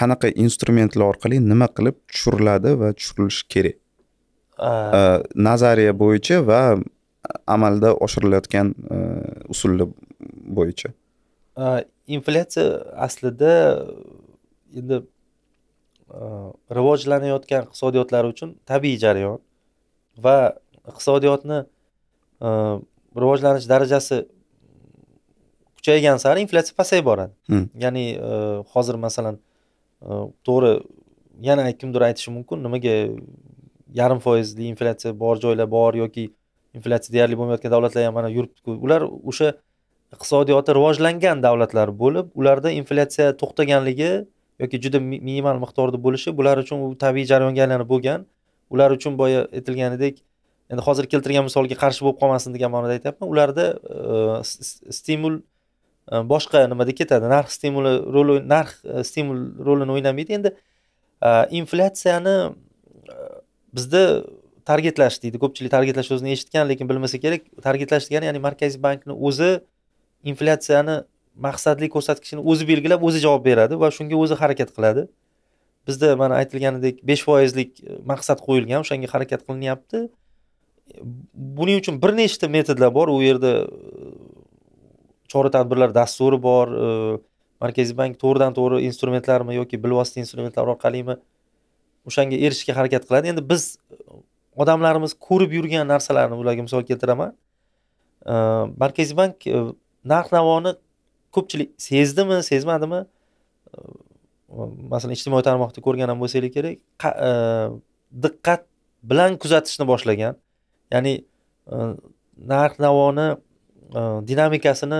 qanaqa instrumentlar orqali nima qilib tushiriladi va tushirilishi kerak nazariya bo'yicha va amalda oshirilayotgan usullar bo'yicha inflyatsiya aslida endi rivojlanayotgan iqtisodiyotlar uchun tabiiy jarayon va iqtisodiyotni rivojlanish darajasi kuchaygan sari inflyatsiya pasayib boradi hmm. ya'ni e, hozir masalan e, to'g'ri yana kimdir aytishi mumkin nimaga yarim foizli inflyatsiya bor joylar bor yoki inflyatsiya deyarli bo'lmayotgan davlatlar ham mana yuribdiku ular o'sha iqtisodiyoti rivojlangan davlatlar bo'lib ularda inflyatsiya to'xtaganligi yoki juda minimal miqdorda bo'lishi bular uchun u tabiiy jarayonga aylanib bo'lgan ular uchun boya aytilganidek endi hozir keltirgan misolga qarshi bo'lib qolmasin degan ma'noda aytyapman ularda e, stimul boshqa nimada ketadi narx stimuli roli narx stimul rolini o'ynamaydi endi inflyatsiyani bizda targetlash deydi ko'pchilik targetlash so'zini eshitgan lekin bilmasa kerak targetlash degani ya'ni markaziy bankni o'zi inflyatsiyani maqsadli ko'rsatkichini o'zi belgilab o'zi javob beradi va shunga o'zi harakat qiladi bizda mana aytilganidek besh foizlik e, maqsad qo'yilgan o'shanga harakat qilinyapti buning uchun bir nechta metodlar bor u yerda e, chora tadbirlar dasturi bor e, markaziy bank to'g'ridan to'g'ri instrumentlarmi yoki bilvosita instrumentlar orqalimi o'shanga erishishga harakat qiladi endi biz odamlarimiz ko'rib yurgan narsalarni ularga misol keltiraman e, markaziy bank e, narx navoni ko'pchilik sezdimi sezmadimi masalan ijtimoiy tarmoqda ko'rgan ham bo'lsanglar kerak diqqat bilan kuzatishni boshlagan ya'ni narx navoni dinamikasini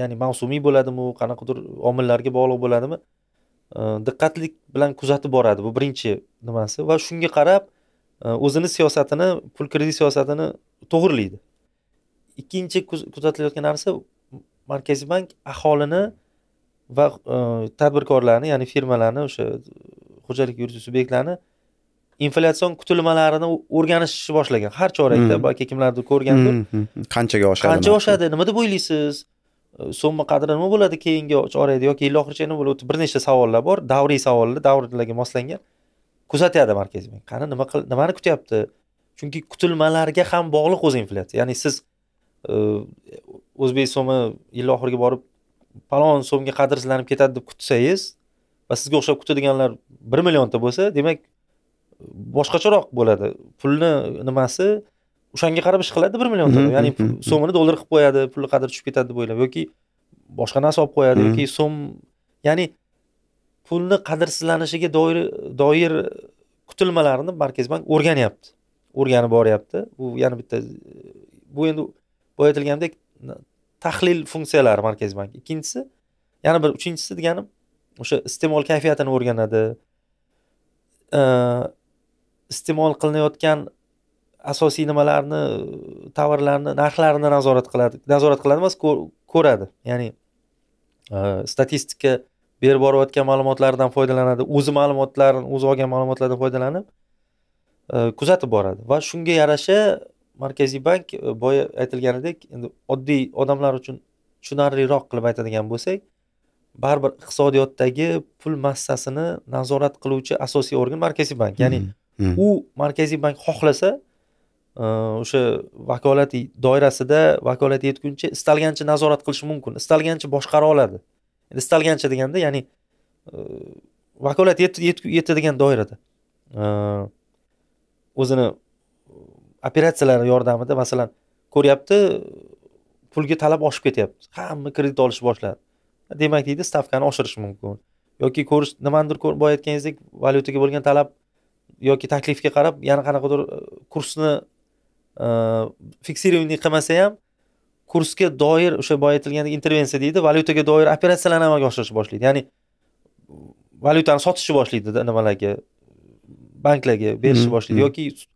ya'ni mavsumiy bo'ladimi u qanaqadir omillarga bog'liq bo'ladimi diqqatlik bilan kuzatib boradi bu birinchi nimasi va shunga qarab e, o'zini siyosatini pul kredit siyosatini to'g'irlaydi ikkinchi kuzatilayotgan narsa markaziy bank aholini va e, tadbirkorlarni ya'ni firmalarni o'sha xo'jalik yurituvchi subyektlarni inflyatsion kutilmalarini o'rganishni boshlagan har chorakda hmm. balki kimlardir ko'rgandir hmm, hmm, qanchaga oshadi qancha oshadi nima deb o'ylaysiz so'mma qadri nima bo'ladi keyingi chorakda yoki yil oxirigacha nima bo'ladi bir nechta savollar bor davriy savollar davrlarga moslangan kuzatadi markaziy bank qani nima qil nimani kutyapti chunki kutilmalarga ham bog'liq o'zi inflyatsiya ya'ni siz o'zbek so'mi yil oxiriga borib falon so'mga qadrsizlanib ketadi deb kutsangiz va sizga o'xshab kutadiganlar bir millionta bo'lsa demak boshqacharoq bo'ladi pulni nimasi o'shanga qarab ish qiladi bir million dollar mm-hmm, ya'ni mm-hmm, mm-hmm. so'mini dollar qilib qo'yadi pulni qadri tushib ketadi deb o'ylab yoki boshqa narsa olib qo'yadi yoki so'm ya'ni pulni qadrsizlanishiga doir doir kutilmalarni markaziy bank o'rganyapti o'rganib boryapti bu yana bitta bu endi boya aytilganimdek tahlil funksiyalari markaziy bank ikkinchisi yana bir uchinchisi deganim o'sha iste'mol kayfiyatini o'rganadi iste'mol qilinayotgan asosiy nimalarni tovarlarni narxlarini nazorat qiladi nazorat qiladi emas ko'radi ya'ni e, statistika berib borayotgan ma'lumotlardan foydalanadi o'zi ma'lumotlarni o'zi olgan ma'lumotlardan foydalanib e, kuzatib boradi va shunga yarasha markaziy bank e, boya aytilganidek endi oddiy odamlar uchun tushunarliroq qilib aytadigan bo'lsak baribir iqtisodiyotdagi pul massasini nazorat qiluvchi asosiy organ markaziy bank ya'ni hmm. u markaziy bank xohlasa e, o'sha vakolat doirasida vakolat yetguncha istalgancha nazorat qilishi mumkin istalgancha boshqara oladi istalgancha deganda ya'ni e, vakolat yetadigan doirada e, o'zini operatsiyalari yordamida masalan ko'ryapti pulga talab oshib ketyapti hamma kredit olishni boshladi demak deydi stavkani oshirish mumkin yoki ko'rish nimanidir boya aytganingizdek valyutaga bo'lgan talab yoki taklifga qarab yana qanaqadir e, kursni e, fiksirованный qilmasa ham kursga doir o'sha boya aytilgandek intervensiya deydi valyutaga doir operatsiyalarni amalga oshirishni boshlaydi ya'ni valyutani sotishni boshlaydi nimalarga banklarga berishni mm-hmm. boshlaydi mm-hmm. yoki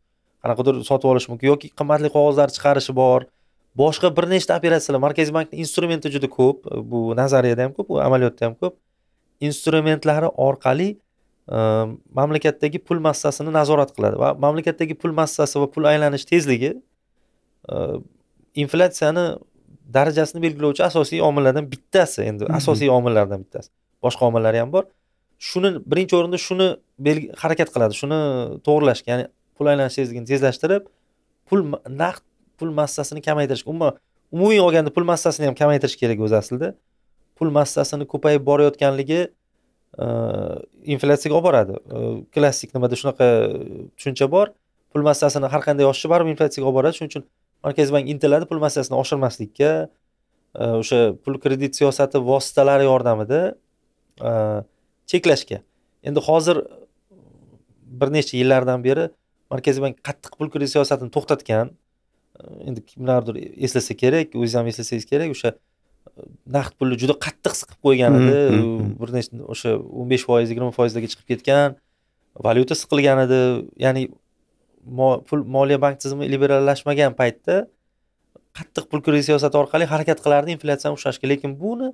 qanaqadir sotib olish mumkin yoki qimmatli qog'ozlar chiqarishi bor boshqa bir nechta operatsiyalar markaziy bankni instrumenti juda ko'p bu nazariyada ham ko'p bu amaliyotda ham ko'p instrumentlari orqali Э, mamlakatdagi pul massasini nazorat qiladi va mamlakatdagi pul massasi va pul aylanish tezligi e, inflyatsiyani darajasini belgilovchi asosiy omillardan bittasi endi asosiy omillardan bittasi boshqa omillari ham bor shuni birinchi o'rinda shuni harakat qiladi shuni to'g'irlashga ya'ni pul aylanish tezligini tezlashtirib pul naqd pul massasini kamaytirish umuman umumiy olganda pul massasini ham kamaytirish kerak o'zi aslida pul massasini ko'payib borayotganligi inflyatsiyaga olib boradi klassik nimada shunaqa tushuncha bor pul massasini har qanday oshishi baribir inflyatsiyaga olib boradi shuning uchun markaziy bank intiladi pul massasini oshirmaslikka o'sha pul kredit siyosati vositalari yordamida cheklashga endi hozir bir necha yillardan beri markaziy bank qattiq pul kredit siyosatini to'xtatgan endi kimlardir eslasa kerak o'zingiz ham eslasangiz kerak o'sha naqd pulni juda qattiq siqib qo'ygan edi mm-hmm, mm-hmm. bir nechta o'sha o'n besh foiz yigirma foizlarga chiqib ketgan valyuta siqilgan edi ya'ni pul moliya bank tizimi liberallashmagan paytda qattiq pul kredit siyosati orqali harakat qilardi inflyatsiyani ushlashga lekin buni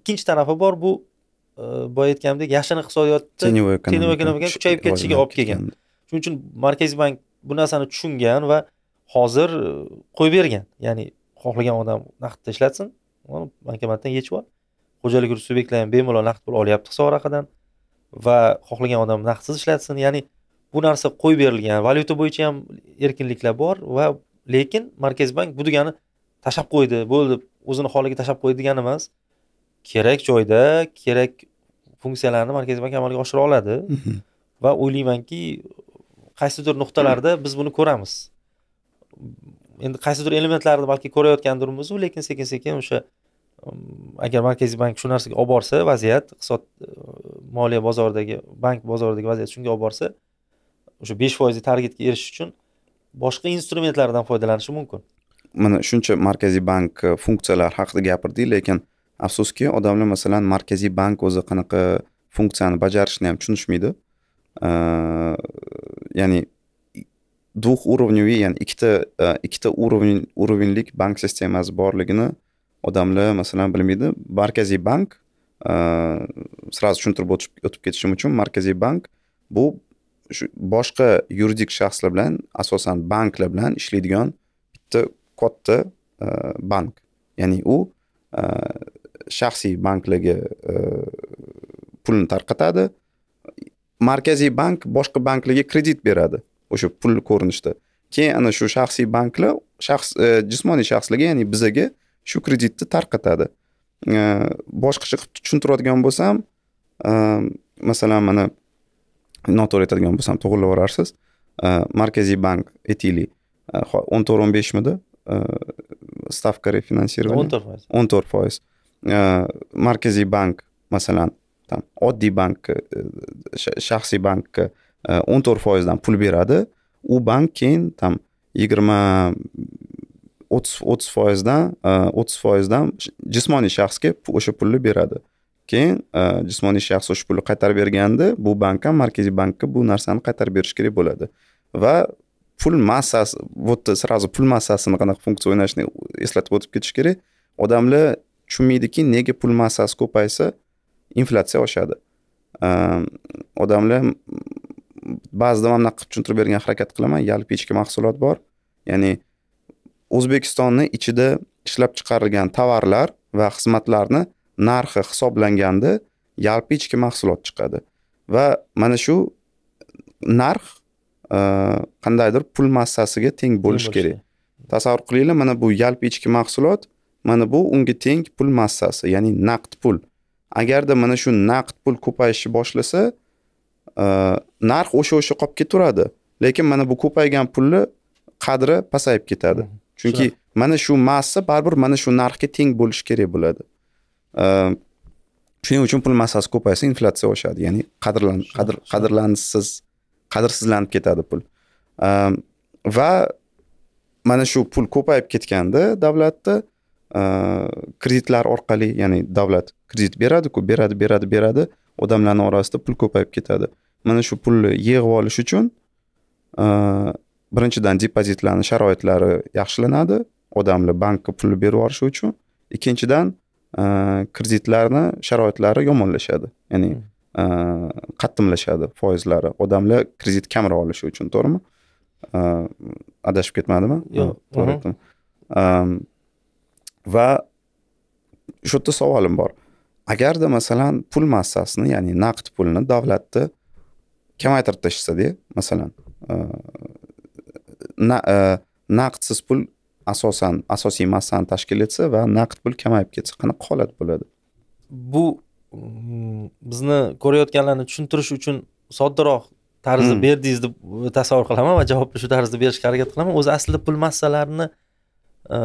ikkinchi tarafi bor bu e, boya aytganimdek yashin iqtisodiyotni tenovoy ekonomikaga kuchayib ketishiga olib kelgan shuning uchun markaziy bank bu narsani tushungan va hozir e, qo'yib bergan ya'ni xohlagan odam naqdda ishlatsin bankomatdan yechib ol xo'jalik yurish subyektlari ham bemalol naqd pul olyapti hisob orqadan va xohlagan odam naqdsiz ishlatsin ya'ni bu narsa qo'yib berilgan valyuta bo'yicha ham erkinliklar bor va lekin markaziy bank bu degani tashlab qo'ydi bo'ldi o'zini holiga tashlab qo'ydi degani emas kerak joyda kerak funksiyalarni markaziy bank amalga oshira oladi mhm. va o'ylaymanki qaysidir nuqtalarda biz buni ko'ramiz endi qaysidir elementlarni balki ko'rayotgandirmizu lekin sekin sekin o'sha agar markaziy bank shu narsaga olib borsa vaziyat iqtisod e, moliya bozoridagi bank bozoridagi vaziyat shunga olib borsa o'sha besh foizli targetga erishish uchun boshqa instrumentlardan foydalanishi mumkin mana shuncha markaziy bank e, funksiyalari haqida gapirdik lekin afsuski odamlar masalan markaziy bank o'zi qanaqa funksiyani bajarishni ham tushunishmaydi e, ya'ni уровневый ya'ni ikkita ikkita уровень уровеньlik bank sistemasi borligini odamlar masalan bilmaydi markaziy bank e, sразу tushuntirib o'tib ketishim uchun markaziy bank bu boshqa yuridik shaxslar bilan asosan banklar bilan ishlaydigan bitta katta e, bank ya'ni u e, shaxsiy banklarga pulni tarqatadi markaziy bank boshqa banklarga kredit beradi o'sha pul ko'rinishda keyin ana shu shaxsiy banklar shaxs jismoniy shaxslarga ya'ni bizaga shu kreditni tarqatadi э, boshqacha qilib tushuntiradigan bo'lsam э, masalan mana noto'g'ri aytadigan bo'lsam to'g'irlab yuborarsiz э, markaziy bank aytaylik o'n to'rt o'n beshmidi stavka рефинансирования o'n to'rt foiz o'n to'rt foiz markaziy bank masalan там oddiy bankka e, shaxsiy bankka e, o'n to'rt foizdan pul beradi u bank keyin там yigirma o'ttiz o'ttiz foizdan e, o'ttiz foizdan jismoniy shaxsga o'sha pulni beradi keyin e, jismoniy shaxs o'sha pulni qaytarib berganda bu bank ham markaziy bankka bu narsani qaytarib berish kerak bo'ladi va pul massasi bu yerda сразу pul massasini qanaqa funksiya o'ynashini eslatib o'tib ketish kerak odamlar tushunmaydiki nega pul massasi ko'paysa inflyatsiya oshadi e, odamlar ba'zida man bunaqa qilib tushuntirib bergan harakat qilaman yalpi ichki mahsulot bor ya'ni o'zbekistonni ichida ishlab chiqarilgan tovarlar va xizmatlarni narxi hisoblanganda yalpi ichki mahsulot chiqadi va mana shu narx e, qandaydir pul massasiga teng bo'lishi kerak tasavvur qilinglar mana bu yalpi ichki mahsulot mana bu unga teng pul massasi ya'ni naqd pul agarda mana shu naqd pul ko'payishni boshlasa e, narx o'sha o'sha qolib ketaveradi lekin mana bu ko'paygan pulni qadri pasayib ketadi mm-hmm. chunki mana shu massa baribir mana shu narxga teng bo'lishi kerak bo'ladi shuning uchun pul massasi ko'paysa inflyatsiya oshadi ya'ni qadrlan qadr qadrlansiz qadrsizlanib ketadi pul va mana shu pul ko'payib ketganda davlatda kreditlar orqali ya'ni davlat kredit beradiku beradi beradi beradi odamlarni orasida pul ko'payib ketadi mana shu pulni yig'ib olish uchun birinchidan depozitlarni sharoitlari yaxshilanadi odamlar bankka pulni berib yuborishi uchun ikkinchidan e, kreditlarni sharoitlari yomonlashadi ya'ni hmm. e, qattimlashadi foizlari odamlar kredit kamroq olishi uchun to'g'rimi e, adashib ketmadimi yo'q to'g'ri aytdim va shu yerda savolim bor agarda masalan pul massasini ya'ni naqd pulni davlatni kamaytirib tashlasada masalan E, naqdsiz pul asosan asosiy massani tashkil etsa va naqd pul kamayib ketsa qanaqa holat bo'ladi bu mm, bizni ko'rayotganlarni tushuntirish uchun soddaroq tarzda hmm. berdingiz deb tasavvur qilaman va javobni shu tarzda berishga harakat qilaman o'zi aslida pul massalarini e,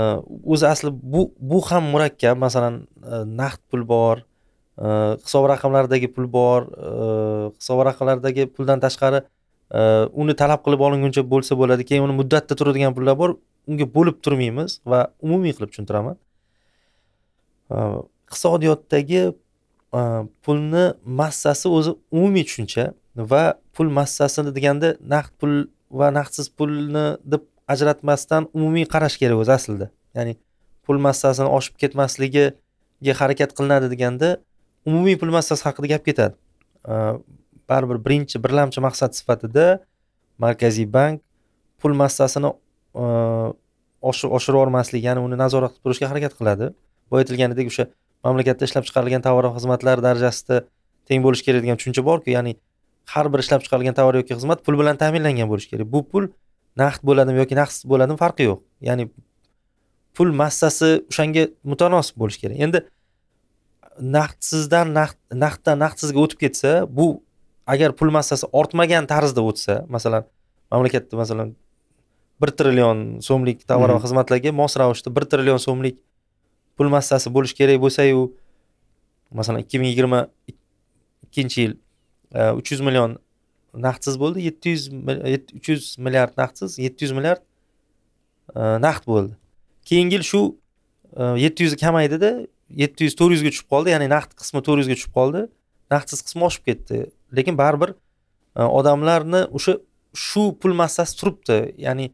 o'zi asli bu bu ham murakkab masalan e, naqd pul bor hisob raqamlaridagi pul bor hisob raqamlaridagi puldan tashqari uni talab qilib olinguncha bo'lsa bo'ladi keyin uni muddatda turadigan pullar bor unga bo'lib turmaymiz va umumiy qilib tushuntiraman iqtisodiyotdagi e, pulni massasi o'zi umumiy tushuncha va pul massasini deganda naqd pul va naqdsiz pulni deb ajratmasdan umumiy qarash kerak o'zi aslida ya'ni pul massasini oshib ketmasligiga harakat qilinadi deganda umumiy pul massasi haqida gap ketadi baribir birinchi birlamchi maqsad sifatida markaziy bank pul massasini e, oshirib yubormaslik ya'ni uni nazorat qilib turishga harakat qiladi boya aytilganidek o'sha mamlakatda ishlab chiqarilgan tovar va xizmatlar darajasida teng bo'lishi kerak degan tushuncha borku ya'ni har bir ishlab chiqarilgan tovar yoki xizmat pul bilan ta'minlangan bo'lishi kerak bu pul naqd bo'ladimi yoki naqdsiz bo'ladimi farqi yo'q ya'ni pul massasi o'shanga mutanosib bo'lishi kerak endi naqdsizdan naqd naqddan naqdsizga o'tib ketsa bu agar pul massasi ortmagan tarzda o'tsa masalan mamlakatda masalan bir trillion so'mlik tovar va mhm. xizmatlarga mos ravishda bir trillion so'mlik pul massasi bo'lishi kerak bo'lsayu masalan ikki ming yigirma ikkinchi yil e, uch yuz million naqdsiz bo'ldi yetti yuz uch yuz milliard naqdsiz yetti yuz milliard e, naqd bo'ldi keyingi yil shu e, yetti yuzi kamaydida yetti yuz to'rt yuzga tushib qoldi ya'ni naqd qismi to'rt yuzga tushib qoldi naqdsiz qismi oshib ketdi lekin baribir e, odamlarni o'sha shu pul massasi turibdi ya'ni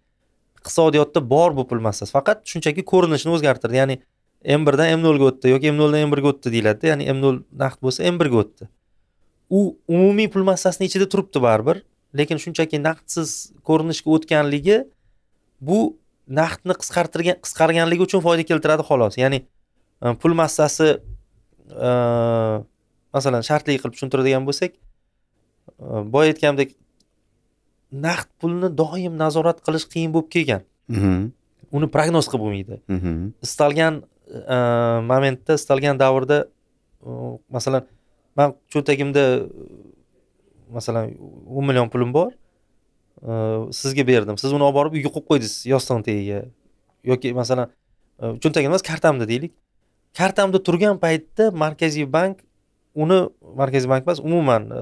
iqtisodiyotda bor bu pul massasi faqat shunchaki ko'rinishini o'zgartirdi ya'ni m birdan m nolga o'tdi yoki m noldan m birga o'tdi deyiladida ya'ni m nol naqd bo'lsa m birga o'tdi u umumiy pul massasini ichida turibdi baribir lekin shunchaki naqdsiz ko'rinishga o'tganligi bu naqdni qisqartirgan qisqarganligi uchun foyda keltiradi xolos ya'ni e, pul massasi e, masalan shartli qilib tushuntiradigan bo'lsak boya aytgandek naqd pulni doim nazorat qilish qiyin bo'lib kelgan mm-hmm. uni prognoz qilib bo'lmaydi mm-hmm. istalgan e, momentda istalgan davrda masalan man cho'ntagimda masalan o'n million pulim bor e, sizga berdim siz uni olib borib uyga qo'yib qo'ydingiz yostiqni tagiga yoki masalan e, cho'ntagimda emas kartamda deylik kartamda turgan paytda markaziy bank uni markaziy bank emas umuman e,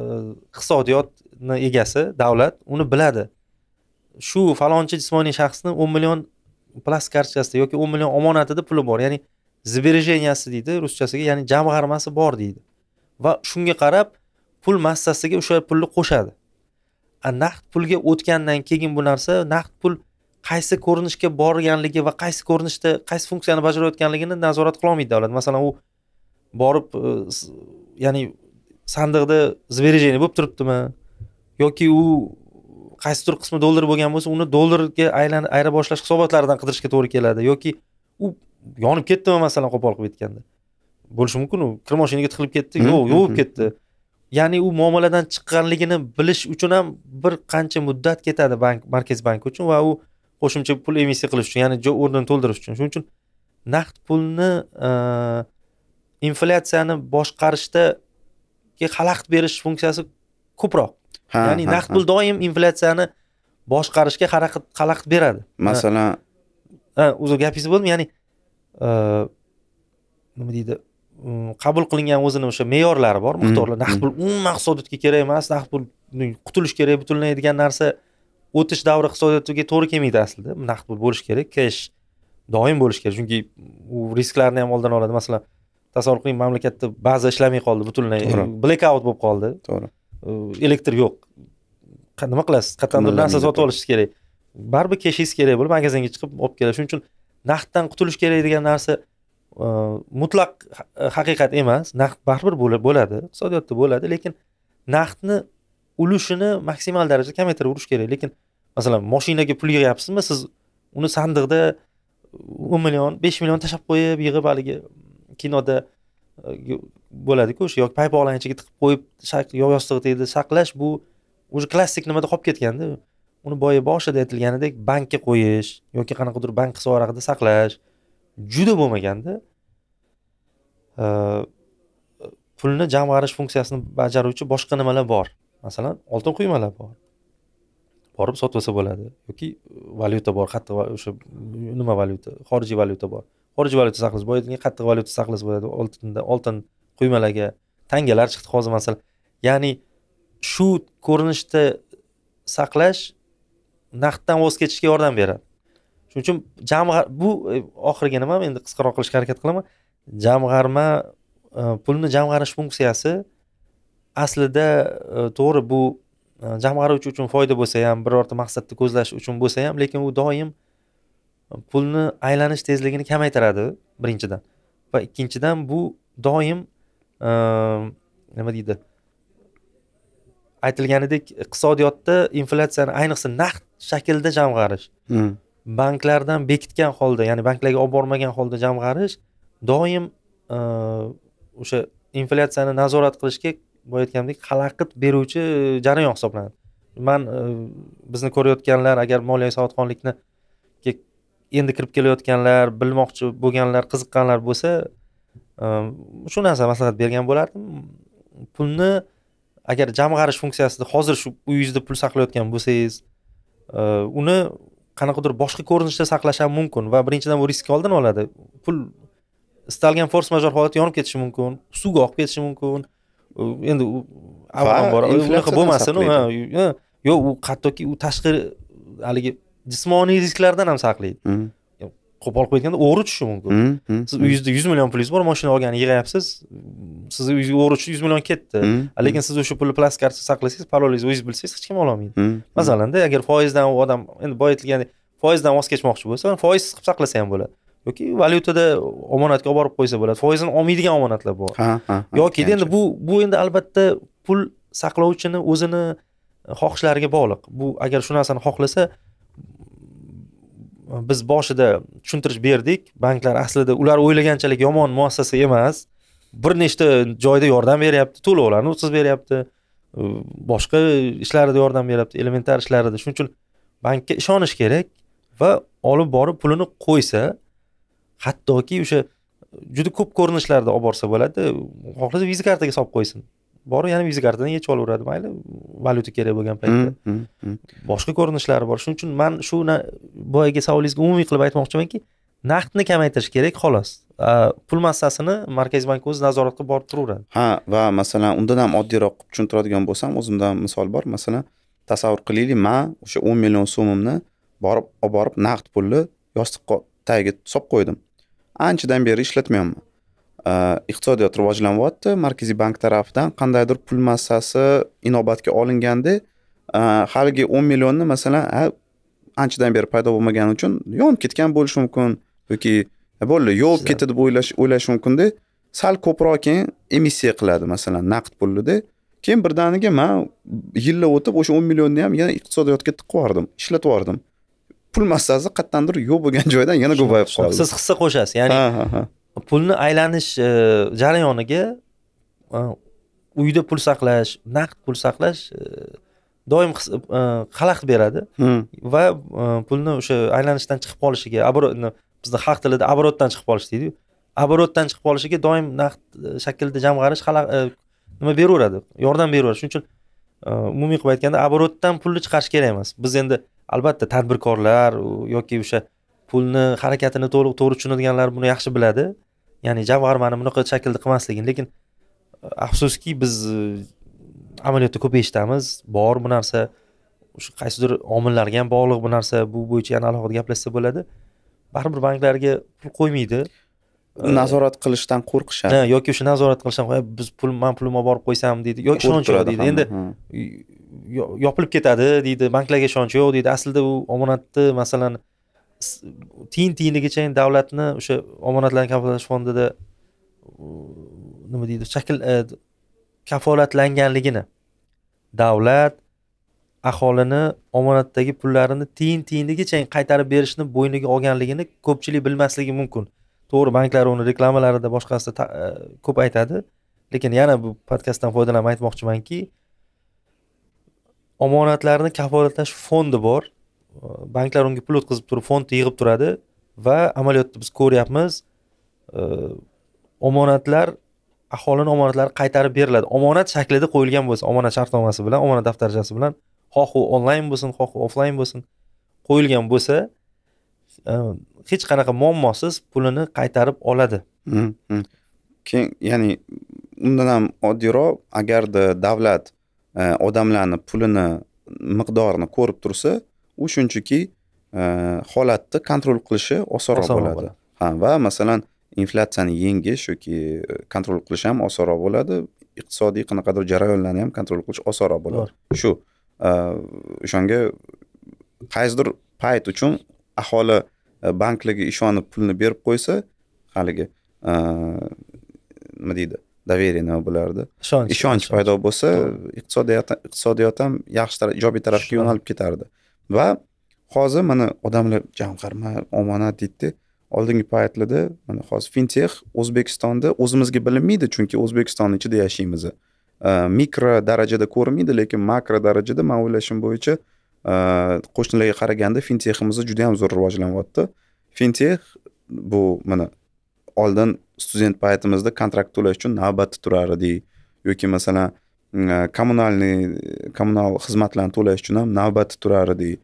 iqtisodiyotni egasi davlat uni biladi shu falonchi jismoniy shaxsni o'n million plastik kartochkasida yoki o'n million omonatida puli bor ya'ni сбережениясi deydi ruschasiga ya'ni jamg'armasi bor deydi va shunga qarab pul massasiga o'sha pulni qo'shadi naqd pulga o'tgandan keyin bu narsa naqd pul qaysi ko'rinishga borganligi va qaysi ko'rinishda qaysi funksiyani bajarayotganligini nazorat qilolmaydi davlat masalan u borib e, ya'ni sandiqda сбережение bo'lib turibdimi yoki u qaysidir qismi dollar bo'lgan bo'lsa uni dollarga aylan ayra boshlash hisobotlaridan qidirishga to'g'ri keladi yoki u yonib ketdimi masalan qo'pol qilib aytganda bo'lishi mumkin u kir mashinaga tiqilib ketdi mm-hmm, yo'q yo'q mm-hmm, ketdi mm-hmm. ya'ni u muomaladan chiqqanligini bilish uchun ham bir qancha muddat ketadi bank markaziy bank uchun va u qo'shimcha pul emissiya qilish uchun ya'ni o'rnini to'ldirish uchun shuning uchun naqd pulni inflyatsiyani boshqarishda xalaqit berish funksiyasi ko'proq ya'ni naqd pul doim inflyatsiyani boshqarishga xalaqit beradi masalan o'zi gapingizni bo'ldim ya'ni e, nima deydi qabul qilingan o'zini o'sha me'yorlari bor mm, miqdorlar mm. naqd pul umuman iqtisodiyotga kerak emas naqd pul qutulish kerak butunlay degan narsa o'tish davri iqtisodiyotiga to'g'ri kelmaydi aslida naqd pul bo'lishi kerak kesh doim bo'lishi kerak chunki u risklarni ham oldini oladi masalan tasavvur qiling mamlakatda baza ishlamay qoldi butunlay out bo'lib qoldi to'g'ri elektr yo'q nima qilasiz qatanidir narsa sotib olishingiz kerak baribir kelishingiz kerak bo'lib magazinga chiqib olib kelasiz shuning uchun naqddan qutulish kerak degan narsa e, mutlaq haqiqat emas naqd baribir bo'ladi iqtisodiyotda bo'ladi lekin naqdni ulushini maksimal darajada kamaytiraverish kerak lekin masalan moshinaga pul yig'yapsizmi siz uni sandiqda o'n million besh million tashlab qo'yib yig'ib haligi kinoda e, bo'ladiku o'sha yoki ichiga tiqib qo'yib yo yostig'i tagida saqlash bu уже klassik nimada qolib ketganda uni boya boshida aytilganidek bankka qo'yish yoki qanaqadir bank hisoraqida saqlash juda bo'lmaganda e, pulni jamg'arish funksiyasini bajaruvchi boshqa nimalar bor masalan oltin quymalar bor borib olsa bo'ladi yoki valyuta bor hatto o'sha nima valyuta xorijiy valyuta bor xorijiy valyuta saqlash boyagi qattiq valyuta saqlash bo'ladi oltinda oltin quymalarga tangalar chiqdi hozir masalan ya'ni shu ko'rinishda saqlash naqddan voz kechishga yordam beradi shuning uchun jamg'ar bu e, oxirgi nima endi qisqaroq qilishga harakat qilaman jamg'arma e, pulni jamg'arish funksiyasi aslida e, to'g'ri bu jamg'aruvchi uchun foyda bo'lsa ham birorta maqsadni ko'zlash uchun bo'lsa ham lekin u doim pulni aylanish tezligini kamaytiradi birinchidan va ikkinchidan bu doim ehm, nima deydi aytilganidek iqtisodiyotda inflyatsiyani ayniqsa naqd shaklda jamg'arish hmm. banklardan bekitgan holda ya'ni banklarga olib bormagan holda jamg'arish doim ehm, o'sha inflyatsiyani nazorat qilishga boya aytgandek xalaqit beruvchi jarayon hisoblanadi man ehm, bizni ko'rayotganlar agar moliyaviy savodxonlikni endi kirib kelayotganlar bilmoqchi bo'lganlar qiziqqanlar bo'lsa e, shu narsa maslahat bergan bo'lardim pulni agar jamg'arish funksiyasida hozir shu uyingizda pul saqlayotgan bo'lsangiz e, uni qanaqadir boshqa ko'rinishda saqlash ham mumkin va birinchidan bu riskni oldini oladi pul istalgan fors major holat yonib ketishi mumkin suvga oqib ketishi mumkin endi u avvalambor unaqa bo'lmasin yo'q u hattoki u tashqi haligi jismoniy risklardan ham saqlaydi mm. qo'pol qilib aytganda o'g'ri tushishi mumkin mm, siz mm, uyingizda yuz million pulingiz bor moshina olgani yig'yapsiz sizni uyingizga o'g'ri tushib yuz million ketdi lekin siz o'sha pulni plastik kartachada saqlasangiz parolingizni o'zingiz bilsangiz hech kim ololmaydi masalanda agar foizdan u odam endi boya aytilgandek foizdan voz kechmoqchi bo'lsa foizsiz qilib saqlasa ham bo'ladi yoki valyutada omonatga olib borib qo'ysa bo'ladi foizini olmaydigan omonatlar bor yoki endi bu bu endi albatta pul saqlovchini o'zini e, xohishlariga bog'liq bu agar shu narsani xohlasa biz boshida tushuntirish berdik banklar aslida ular o'ylaganchalik yomon muassasa emas bir nechta joyda yordam beryapti to'lovlarni o'tkazib beryapti boshqa ishlarida yordam beryapti elementar ishlarida shuning uchun bankka ishonish kerak va olib borib pulini qo'ysa hattoki o'sha juda ko'p ko'rinishlarda olib borsa bo'ladi xohlasa viza kartaga solib qo'ysin borib yana viza kartadan yechib olaveradi mayli valyuta kerak bo'lgan paytda mm, mm, mm. boshqa ko'rinishlari bor shuning uchun man shu boyagi savolingizga umumiy qilib aytmoqchimanki naqdni kamaytirish kerak xolos pul massasini markaziy bank o'zi nazorat qilib borib turaveradi ha va masalan undan ham oddiyroq qilib tushuntiradigan bo'lsam o'zimdan misol bor masalan tasavvur qilaylik man o'sha o'n million so'mimni borib olib borib naqd pulni yostiq tagiga solib qo'ydim anchadan beri ishlatmayapman Э, iqtisodiyot rivojlanyapti markaziy bank tarafidan qandaydir pul massasi inobatga olinganda e, haligi o'n millionni masalan anchadan beri paydo bo'lmagani uchun yonib ketgan bo'lishi mumkin yoki e, bo'ldi yovib ketdi deb o'ylash o'ylash mumkinda sal ko'proq keyin emissiya qiladi masalan naqd pullida keyin birdaniga man yillar o'tib o'sha o'n millionni ham yana iqtisodiyotga tiqib yubordim ishlatib yubordim pul massasi qayerdandir yo'q bo'lgan joydan yana ko'payib qoldi siz hissa qo'shasiz ya'ni pulni aylanish e, jarayoniga e, uyda pul saqlash naqd pul saqlash e, doim xalaqit beradi hmm. va pulni o'sha aylanishdan chiqib qolishiga bizni xalq tilida оборотdan chiqib qolish deydiyu оборотdan chiqib qolishiga doim naqd shaklda jamg'arish nima beraveradi yordam beraveradi shuning uchun umumiy qilib aytganda оборотdan pulni chiqarish kerak emas biz endi albatta tadbirkorlar yoki o'sha pulni harakatini to'liq to'g'ri tushunadiganlar buni yaxshi biladi ya'ni jamg'armani bunaqa shaklda qilmasligini lekin e, afsuski biz e, amaliyotda ko'p eshitamiz bor bu narsa shu qaysidir omillarga ham bog'liq bu narsa bu bo'yicha yana alohida gaplashsa bo'ladi baribir banklarga pul qo'ymaydi e, nazorat qilishdan qo'rqishadi yoki o'sha nazorat qilishdan biz pul man pulimni olib borib qo'ysam deydi yoki ishonch yo'q deydi endi yopilib ketadi deydi banklarga ishonch yo'q deydi aslida u omonatni masalan tiyin tiyinigacha davlatni o'sha omonatlarni kafolatlash fondida nima deydi shakl e, kafolatlanganligini davlat aholini omonatdagi pullarini tiyin tiyinigacha qaytarib berishni bo'yniga olganligini ko'pchilik bilmasligi mumkin to'g'ri banklar uni reklamalarida boshqasida e, ko'p aytadi lekin yana bu podkastdan foydalanib aytmoqchimanki omonatlarni kafolatlash fondi bor Э, banklar unga pul o'tkazib turib fond yig'ib turadi va amaliyotda biz ko'ryapmiz e, omonatlar aholini omonatlari qaytarib beriladi omonat shaklida qo'yilgan bo'lsa omonat shartnomasi bilan omonat daftarchasi bilan xoh u onlayn bo'lsin xoh offlayn bo'lsin qo'yilgan bo'lsa e, hech qanaqa muammosiz pulini qaytarib oladi keyin ya'ni undan ham oddiyroq agarda davlat e, odamlarni pulini miqdorini ko'rib tursa u shunchaki e, holatni kontrol qilishi osonroq bo'ladi ha va masalan inflyatsiyani yengish yoki e, kontrol qilish ham osonroq bo'ladi iqtisodiy qanaqadir jarayonlarni ham kontrol qilish osonroq bo'ladi shu e, o'shanga qaysidir payt uchun aholi banklarga ishonib pulni berib qo'ysa haligi nima deydi доверие nima bo'lardi ishonch ishonch paydo bo'lsa iqtisodiyot iqtisodiyot ham yaxshi ijobiy tarafga yo'nalib ketardi va hozir mana odamlar jamg'arma omonat deydida oldingi paytlarda mana hozir fintex o'zbekistonda o'zimizga bilinmaydi chunki o'zbekistonni ichida yashaymiz e, mikro darajada ko'rinmaydi lekin makro darajada man o'ylashim bo'yicha e, qo'shnilarga qaraganda finteximiz juda yam zo'r rivojlanyapti fintex bu mana oldin student paytimizda kontrakt to'lash uchun navbatda turar edik yoki masalan kommunalniy kommunal xizmatlarni to'lash uchun ham navbatda turar edik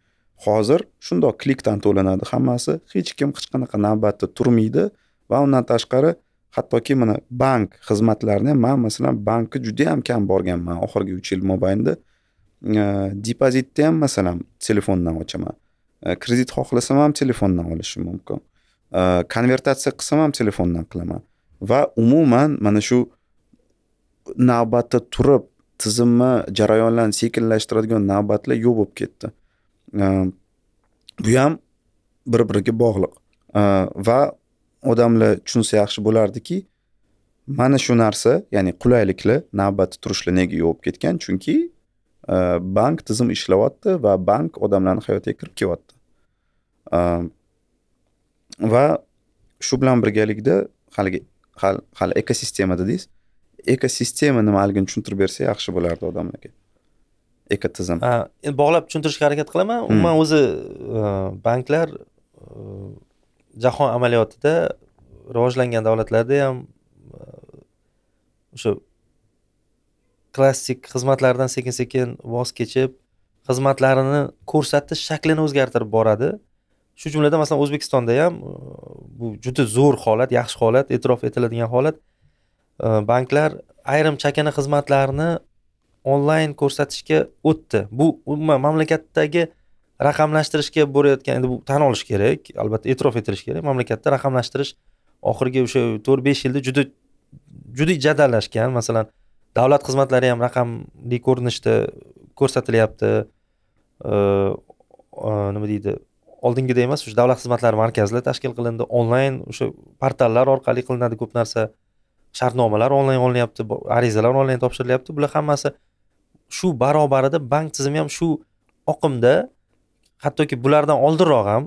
hozir shundoq klikdan to'lanadi hammasi hech kim hech qanaqa navbatda turmaydi va undan tashqari hattoki mana bank xizmatlarini ham man masalan bankka judayam kam borganman oxirgi uch yil mobaynida depozitni ham masalan telefondan ochaman kredit xohlasam ham telefondan olishim mumkin konvertatsiya qilsam ham telefondan qilaman va umuman mana shu navbatda turib tizimni jarayonlarni sekinlashtiradigan navbatlar yo'q bo'lib ketdi ehm, bu ham bir biriga bog'liq ehm, va odamlar tushunsa yaxshi bo'lardiki mana shu narsa ya'ni qulayliklar navbatda turishlar nega yo'q bo'lib ketgan chunki ehm, bank tizim ishlayapti va bank odamlarni hayotiga kirib kelyapti va shu bilan birgalikda haligi hali ekosistema dedingiz ekosistema nimaligini tushuntirib bersa yaxshi bo'lardi odamlarga ekotizim endi bog'lab tushuntirishga harakat qilaman hmm. umuman o'zi e, banklar e, jahon amaliyotida rivojlangan davlatlarda ham e, o'sha klassik xizmatlardan sekin sekin voz kechib xizmatlarini ko'rsatish shaklini o'zgartirib boradi shu jumladan masalan o'zbekistonda ham bu juda zo'r holat yaxshi holat e'tirof etiladigan holat Э, banklar ayrim chakana xizmatlarni onlayn ko'rsatishga o'tdi bu umuman mamlakatdagi raqamlashtirishga borayotgan endi bu tan olish kerak albatta e'tirof etilish kerak mamlakatda raqamlashtirish oxirgi o'sha to'rt besh yilda juda juda jadallashgan masalan davlat xizmatlari ham raqamli ko'rinishda ko'rsatilyapti nima deydi oldingidek emas o'sha davlat xizmatlari markazlari tashkil qilindi onlayn o'sha portallar orqali qilinadi ko'p narsa shartnomalar onlayn olinyapti arizalar onlayn topshirilyapti bular hammasi shu barobarida bank tizimi ham shu oqimda hattoki bulardan oldinroq ham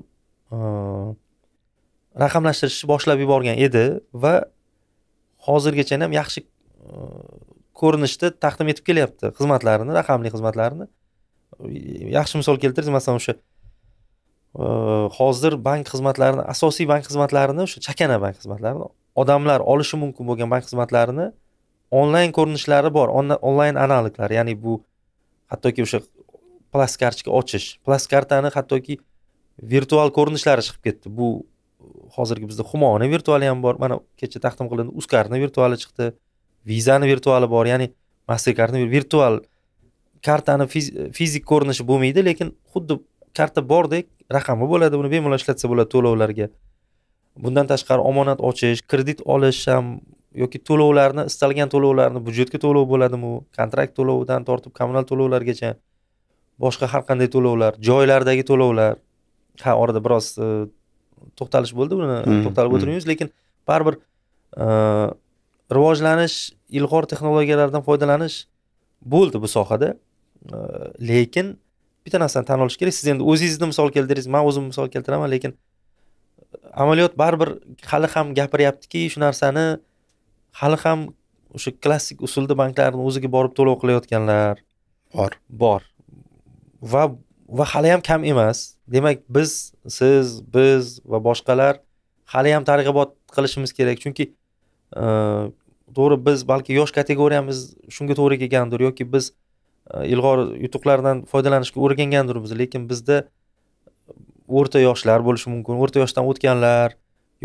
raqamlashtirishni boshlab yuborgan edi va hozirgacha ham yaxshi ko'rinishda taqdim etib kelyapti xizmatlarini raqamli xizmatlarini yaxshi misol keltirdim masalan o'sha hozir bank xizmatlarini asosiy bank xizmatlarini o'sha chakana bank xizmatlarini odamlar olishi mumkin bo'lgan bank xizmatlarini onlayn ko'rinishlari bor onlayn analoglar ya'ni bu hattoki o'sha plast kartochka ochish plast kartani hattoki virtual ko'rinishlari chiqib ketdi bu hozirgi bizda humoni virtuali ham bor mana kecha taqdim qilindi uzkarni virtuali chiqdi vizani virtuali bor ya'ni mastercardni virtual kartani fizik ko'rinishi bo'lmaydi lekin xuddi karta bordek raqami bo'ladi buni bemalol ishlatsa bo'ladi to'lovlarga bundan tashqari omonat ochish kredit olish ham yoki to'lovlarni istalgan to'lovlarni byudjetga to'lov bo'ladimi kontrakt to'lovidan tortib kommunal to'lovlargacha boshqa har qanday to'lovlar joylardagi to'lovlar ha orada biroz e, to'xtalish bo'ldi buni hmm, to'xtalib hmm. o'tirdingiz lekin baribir e, rivojlanish ilg'or texnologiyalardan foydalanish bo'ldi bu sohada e, lekin bitta narsani tan olish kerak siz endi o'zingizni misol keltirdingiz man o'zim misol keltiraman lekin amaliyot baribir hali ham gapiryaptiki shu narsani hali ham o'sha klassik usulda banklarni o'ziga borib to'lov qilayotganlar bor bor va va hali ham kam emas demak biz siz biz va boshqalar hali ham targ'ibot qilishimiz kerak chunki e, to'g'ri biz balki yosh kategoriyamiz shunga to'g'ri kelgandir yoki biz e, ilg'or yutuqlardan foydalanishga o'rgangandirmiz lekin bizda o'rta yoshlar bo'lishi mumkin o'rta yoshdan o'tganlar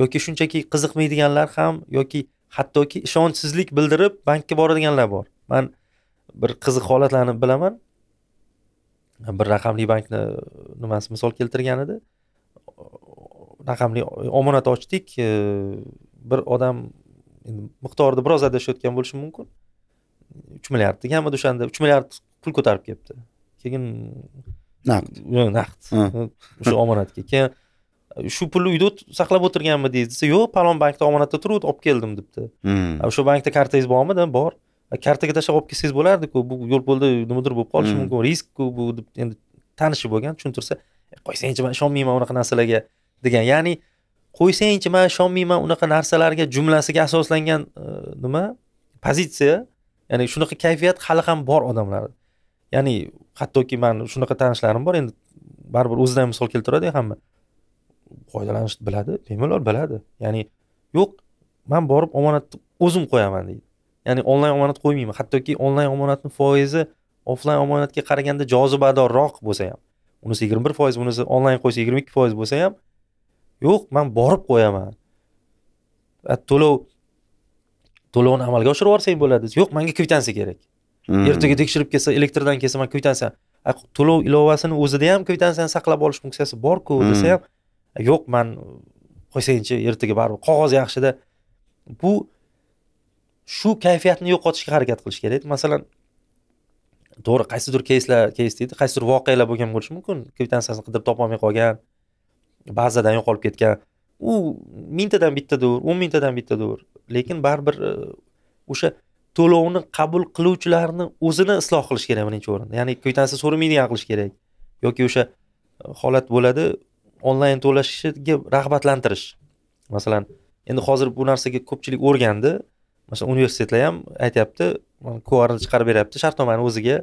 yoki shunchaki qiziqmaydiganlar ham yoki hattoki ishonchsizlik bildirib bankka boradiganlar bor man bir qiziq holatlarni bilaman bir raqamli bankni nimasi misol keltirgan edi raqamli omonat ochdik e, bir odam miqdorni biroz adashayotgan bo'lishi mumkin uch milliard deganmidi o'shanda uch milliard pul ko'tarib kelibdi keyin naqd naqd o'sha omonatga keyin e, shu pulni uyda saqlab o'tirganmi deydi desa yo'q palon bankda omonatda turuvdi olib keldim debdi o'sha hmm. e, bankda kartangiz bormi dedim bor e, kartaga tashlab olib kelsangiz bo'lardiku bu yo'l yo'lda nimadir bo'lib qolishi hmm. mumkin riskku bu deb endi tanishi bo'lgan tushuntirsa qo'ysangchi man ishonmayman unaqa narsalarga degan ya'ni qo'ysangchi man ishonmayman unaqa narsalarga jumlasiga asoslangan nima pozitsiya ya'ni shunaqa kayfiyat hali ham bor odamlarda ya'ni hattoki mani shunaqa tanishlarim bor endi baribir o'zidan misol keltiradi hamma foydalanishni biladi bemalol biladi ya'ni yo'q man borib omonatni o'zim qo'yaman deydi ya'ni onlayn omonat qo'ymayman hattoki onlayn omonatni foizi offlayn omonatga qaraganda jozibadorroq bo'lsa ham unisi yigirma bir foiz bunisi onlayn qo'ysa yigirma ikki foiz bo'lsa ham yo'q man borib qo'yaman to'lov to'lovni amalga oshirib yuborsang bo'ladi yo'q manga kvitansiya kerak Hmm. ertaga tekshirib kelsa elektrdan kelsa man kvitansiya to'lov ilovasini o'zida ham kvitansiyani saqlab olish funksiyasi borku hmm. desa ham yo'q man qo'ysangchi ertaga baribir qog'oz yaxshida bu shu kayfiyatni yo'qotishga harakat qilish kerak masalan to'g'ri qaysidir keyslar keys deydi qaysidir voqealar bo'lgan bo'lishi mumkin kvitansiyasini qidirib topolmay qolgan bazadan yo'qolib ketgan u mingtadan bittadir o'n mingtadan bittadir lekin baribir e, o'sha uh, to'lovni qabul qiluvchilarni o'zini isloh qilish kerak birinchi o'rinda ya'ni kvitansiya so'ramaydigan qilish kerak yoki o'sha holat bo'ladi onlayn to'lashga rag'batlantirish masalan endi hozir bu narsaga ko'pchilik o'rgandi masalan universitetlar ham aytyapti qrni chiqarib beryapti shartnomani o'ziga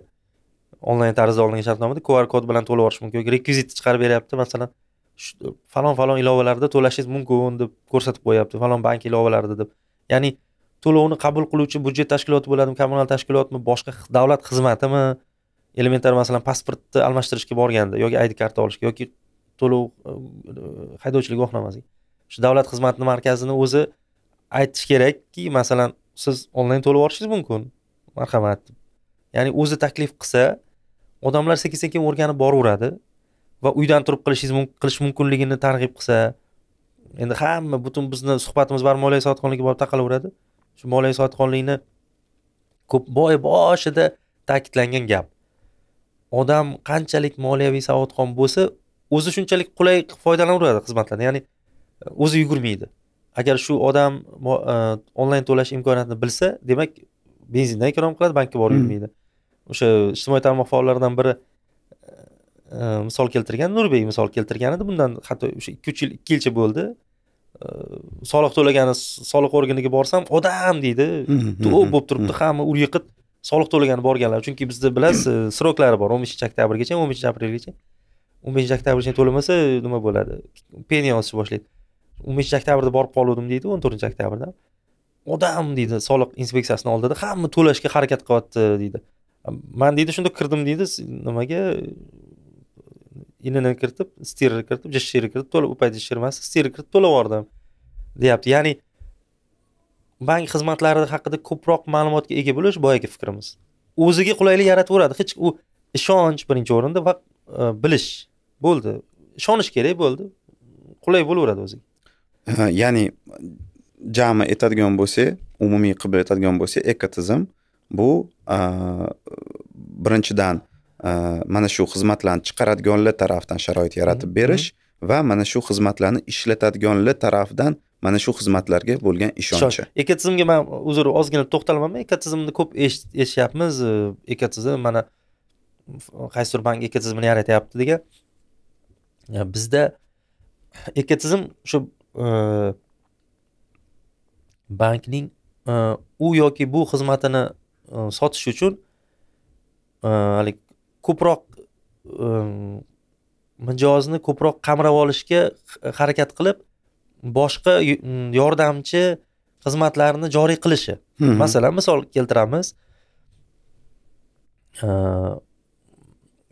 onlayn tarzda olingan shartnomada qr kod bilan to'lab olish mumkin yoki rekvizitni chiqarib beryapti masalan falon falon ilovalarda to'lashingiz mumkin deb ko'rsatib qo'yapti falon bank ilovalarida deb ya'ni to'lovni qabul qiluvchi budjet tashkiloti bo'ladimi kommunal tashkilotmi boshqa davlat xizmatimi elementar masalan pasportni almashtirishga borganda yoki id karta olishga yoki to'lov uh, haydovchilik guvohnomasiga shu davlat xizmatini markazini o'zi aytish kerakki masalan siz onlayn to'lab olishingiz mumkin marhamat ya'ni o'zi taklif qilsa odamlar sekin sekin o'rganib boraveradi va uydan turib qilishingiz qilish mumkinligini targ'ib qilsa endi hamma butun bizni suhbatimiz moliyaviy sotqinligi borib taqalaveradi shu moliyaviy sotqonlikni ko'p boy boshida ta'kidlangan gap odam qanchalik moliyaviy savodxon bo'lsa o'zi shunchalik qulay foydalanaveradi xizmatlardan ya'ni o'zi yugurmaydi agar shu odam e, onlayn to'lash imkoniyatini bilsa demak benzindan ekonom qiladi bankka borib hmm. yurmaydi o'sha ijtimoiy tarmoq faollaridan biri e, e, misol keltirgan nurbek misol keltirgan edi bundan hatto o'sha ikki uch yil ikki yilcha bo'ldi soliq to'lagani soliq organiga borsam odam deydi to'p bo'lib turibdi hamma ur yiqit soliq to'lagani borganlar chunki bizda bilasiz sroklari bor o'n beshinchi oktyabrgacha o'n beshinchi aprelgacha o'n beshinchi oktyabrgacha to'lamasa nima bo'ladi penya yozishni boshlaydi o'n beshinchi oktyabrda borib qoluvdim deydi o'n to'rtinchi oktyabrda odam deydi soliq inspeksiyasini oldida hamma to'lashga harakat qilyapti deydi man deydi shunda kirdim deydi nimaga inini kiritib stirni kiritib jshirni kiritib to'la u payt emas stirni kiritib to'lab yubordim deyapti ya'ni bank xizmatlari haqida ko'proq ma'lumotga ega bo'lish boyagi fikrimiz o'ziga qulaylik yarataveradi hech u ishonch birinchi o'rinda va e, bilish bo'ldi ishonish kerak bo'ldi qulay bo'laveradi o'ziga ya'ni jami aytadigan bo'lsak umumiy qilib aytadigan bo'lsak ekotizim bu e, birinchidan Э, mana shu xizmatlarni chiqaradiganlar tarafidan sharoit yaratib berish va mana shu xizmatlarni ishlatadiganlar tarafidan mana shu xizmatlarga bo'lgan ishonchi tizimga man uzr ozgina to'xtalamanmi tizimni ko'p eshityapmiz tizim mana qaysidir bank tizimini yaratyapti degan bizda tizim shu e, bankning e, u yoki bu xizmatini e, sotish uchun haligi ko'proq mijozni ko'proq qamrab olishga harakat qilib boshqa yordamchi xizmatlarni joriy qilishi masalan misol keltiramiz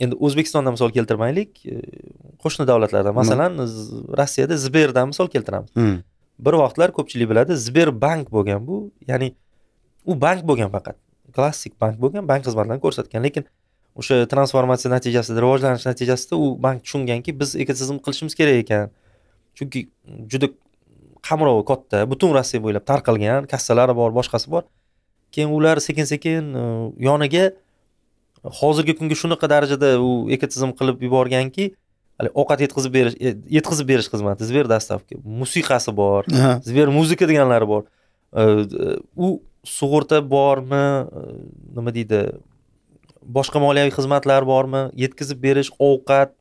endi o'zbekistondan misol keltirmaylik qo'shni davlatlardan masalan rossiyada zberdan misol keltiramiz bir vaqtlar ko'pchilik biladi bank bo'lgan bu ya'ni u bank bo'lgan faqat klassik bank bo'lgan bank xizmatlarini ko'rsatgan lekin o'sha transformatsiya natijasida rivojlanish natijasida u bank tushunganki biz ekotizim qilishimiz kerak ekan chunki juda qamrovi katta butun rossiya bo'ylab tarqalgan kassalari bor boshqasi bor keyin ular sekin sekin yoniga hozirgi kunga shunaqa darajada u ekotizim qilib yuborganki ovqat yetkazib berish e, yetkazib berish xizmati zver доставка musiqasi bor zver muzika deganlari bor e, e, u sug'urta bormi nima deydi boshqa moliyaviy xizmatlar bormi yetkazib berish ovqat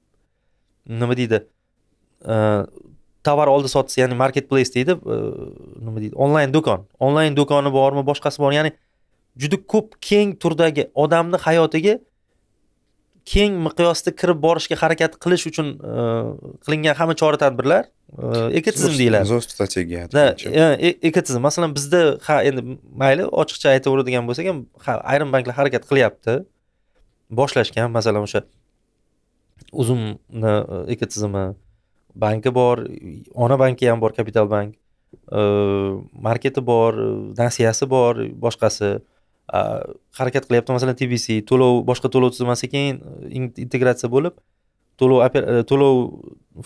nima deydi tovar oldi sotdisi ya'ni market place deydi e, nima deydi onlayn do'kon onlayn do'koni bormi boshqasi bormi ya'ni juda ko'p keng turdagi odamni hayotiga keng miqyosda kirib borishga harakat qilish uchun e, qilingan hamma chora tadbirlar e, ekotizim deyiladi zo'r strategiya да ekotizim masalan bizda ha endi mayli ochiqcha aytaveradigan bo'lsak ham ha ayrim banklar harakat qilyapti boshlashgan masalan o'sha uzumni e, eko tizimi banki bor ona banki ham bor kapital bank e, marketi bor nasiyasi bor boshqasi harakat qilyapti masalan tbc to'lov boshqa to'lov tizimasi keyin e, integratsiya bo'lib to'lov to'lov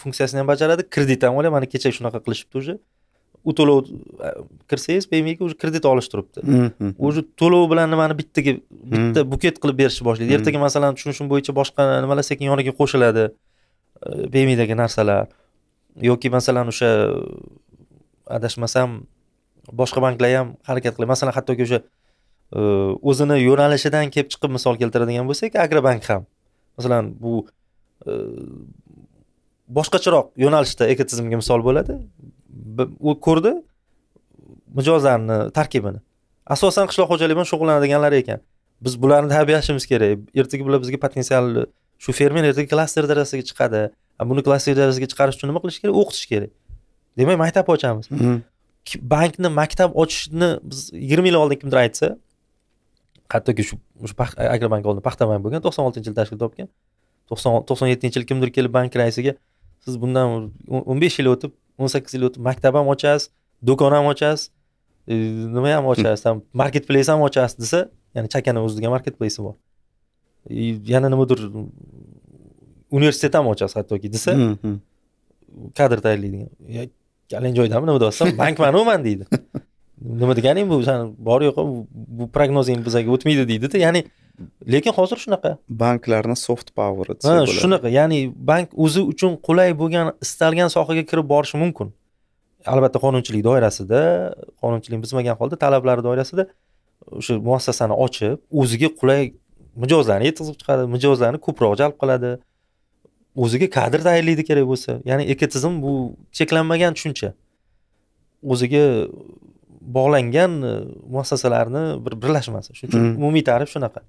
funksiyasini ham bajaradi kredit ham olyapti mana kecha shunaqa qilishibdi уже u to'lov e, kirsangiz paymentga уже kredit olish turibdi mm, mm, mm. уже to'lov bilan nimani bittaga bitta buket qilib berishni boshlaydi ertaga masalan tushunishim bo'yicha boshqa nimalar sekin yoniga qo'shiladi paymentdagi e, narsalar yoki masalan o'sha e, adashmasam boshqa banklar ham harakat qiladi masalan hattoki o'sha o'zini yo'nalishidan kelib chiqib misol keltiradigan bo'lsak agrobank ham masalan bu boshqacharoq yo'nalishda ekotizimga misol bo'ladi u ko'rdi mijozlarni tarkibini asosan qishloq xo'jaligi bilan shug'ullanadiganlar ekan biz bularni tarbiyalashimiz kerak ertaga bular bizga potensial shu fermer ertaga klaster darajasiga chiqadi buni klaster darajasiga chiqarish uchun nima qilish kerak o'qitish kerak demak maktab ochamiz mm-hmm. bankni maktab ochishni biz yigirma yil oldin kimdir aytsa hattoki shu shu agrobank oldin paxta bank bo'lgan to'qson oltinchi yil tashkil topgan to'qson to'qson yettinchi yil kimdir kelib bank raisiga siz bundan o'n besh yil o'tib o'n sakkiz yil o'tib maktab ham ochasiz do'kon ham ochasiz e, nima ham ochasiz там market place ham ochasiz desa ya'ni chakani o'ziga market place bor e, yana nimadir universitet ham ochasiz hattoki desa hmm, hmm. kadr tayyorlaydigan kalang joydami nima deyapsan bankmanu man deydi nima deganing bu san bor yo'q bu prognozing bizaga o'tmaydi deydida ya'ni lekin hozir shunaqa banklarni soft poweri desa bo'ladi shunaqa ya'ni bank o'zi uchun qulay bo'lgan istalgan sohaga kirib borishi mumkin albatta qonunchilik doirasida qonunchilik buzmagan holda talablari doirasida o'sha muassasani ochib o'ziga qulay mijozlarni yetkazib chiqadi mijozlarni ko'proq jalb qiladi o'ziga kadr tayyorlaydi kerak bo'lsa ya'ni ekotizim bu cheklanmagan tushuncha o'ziga bog'langan e, muassasalarni bir birlashmasi shuning uchun hmm. umumiy ta'rif shunaqa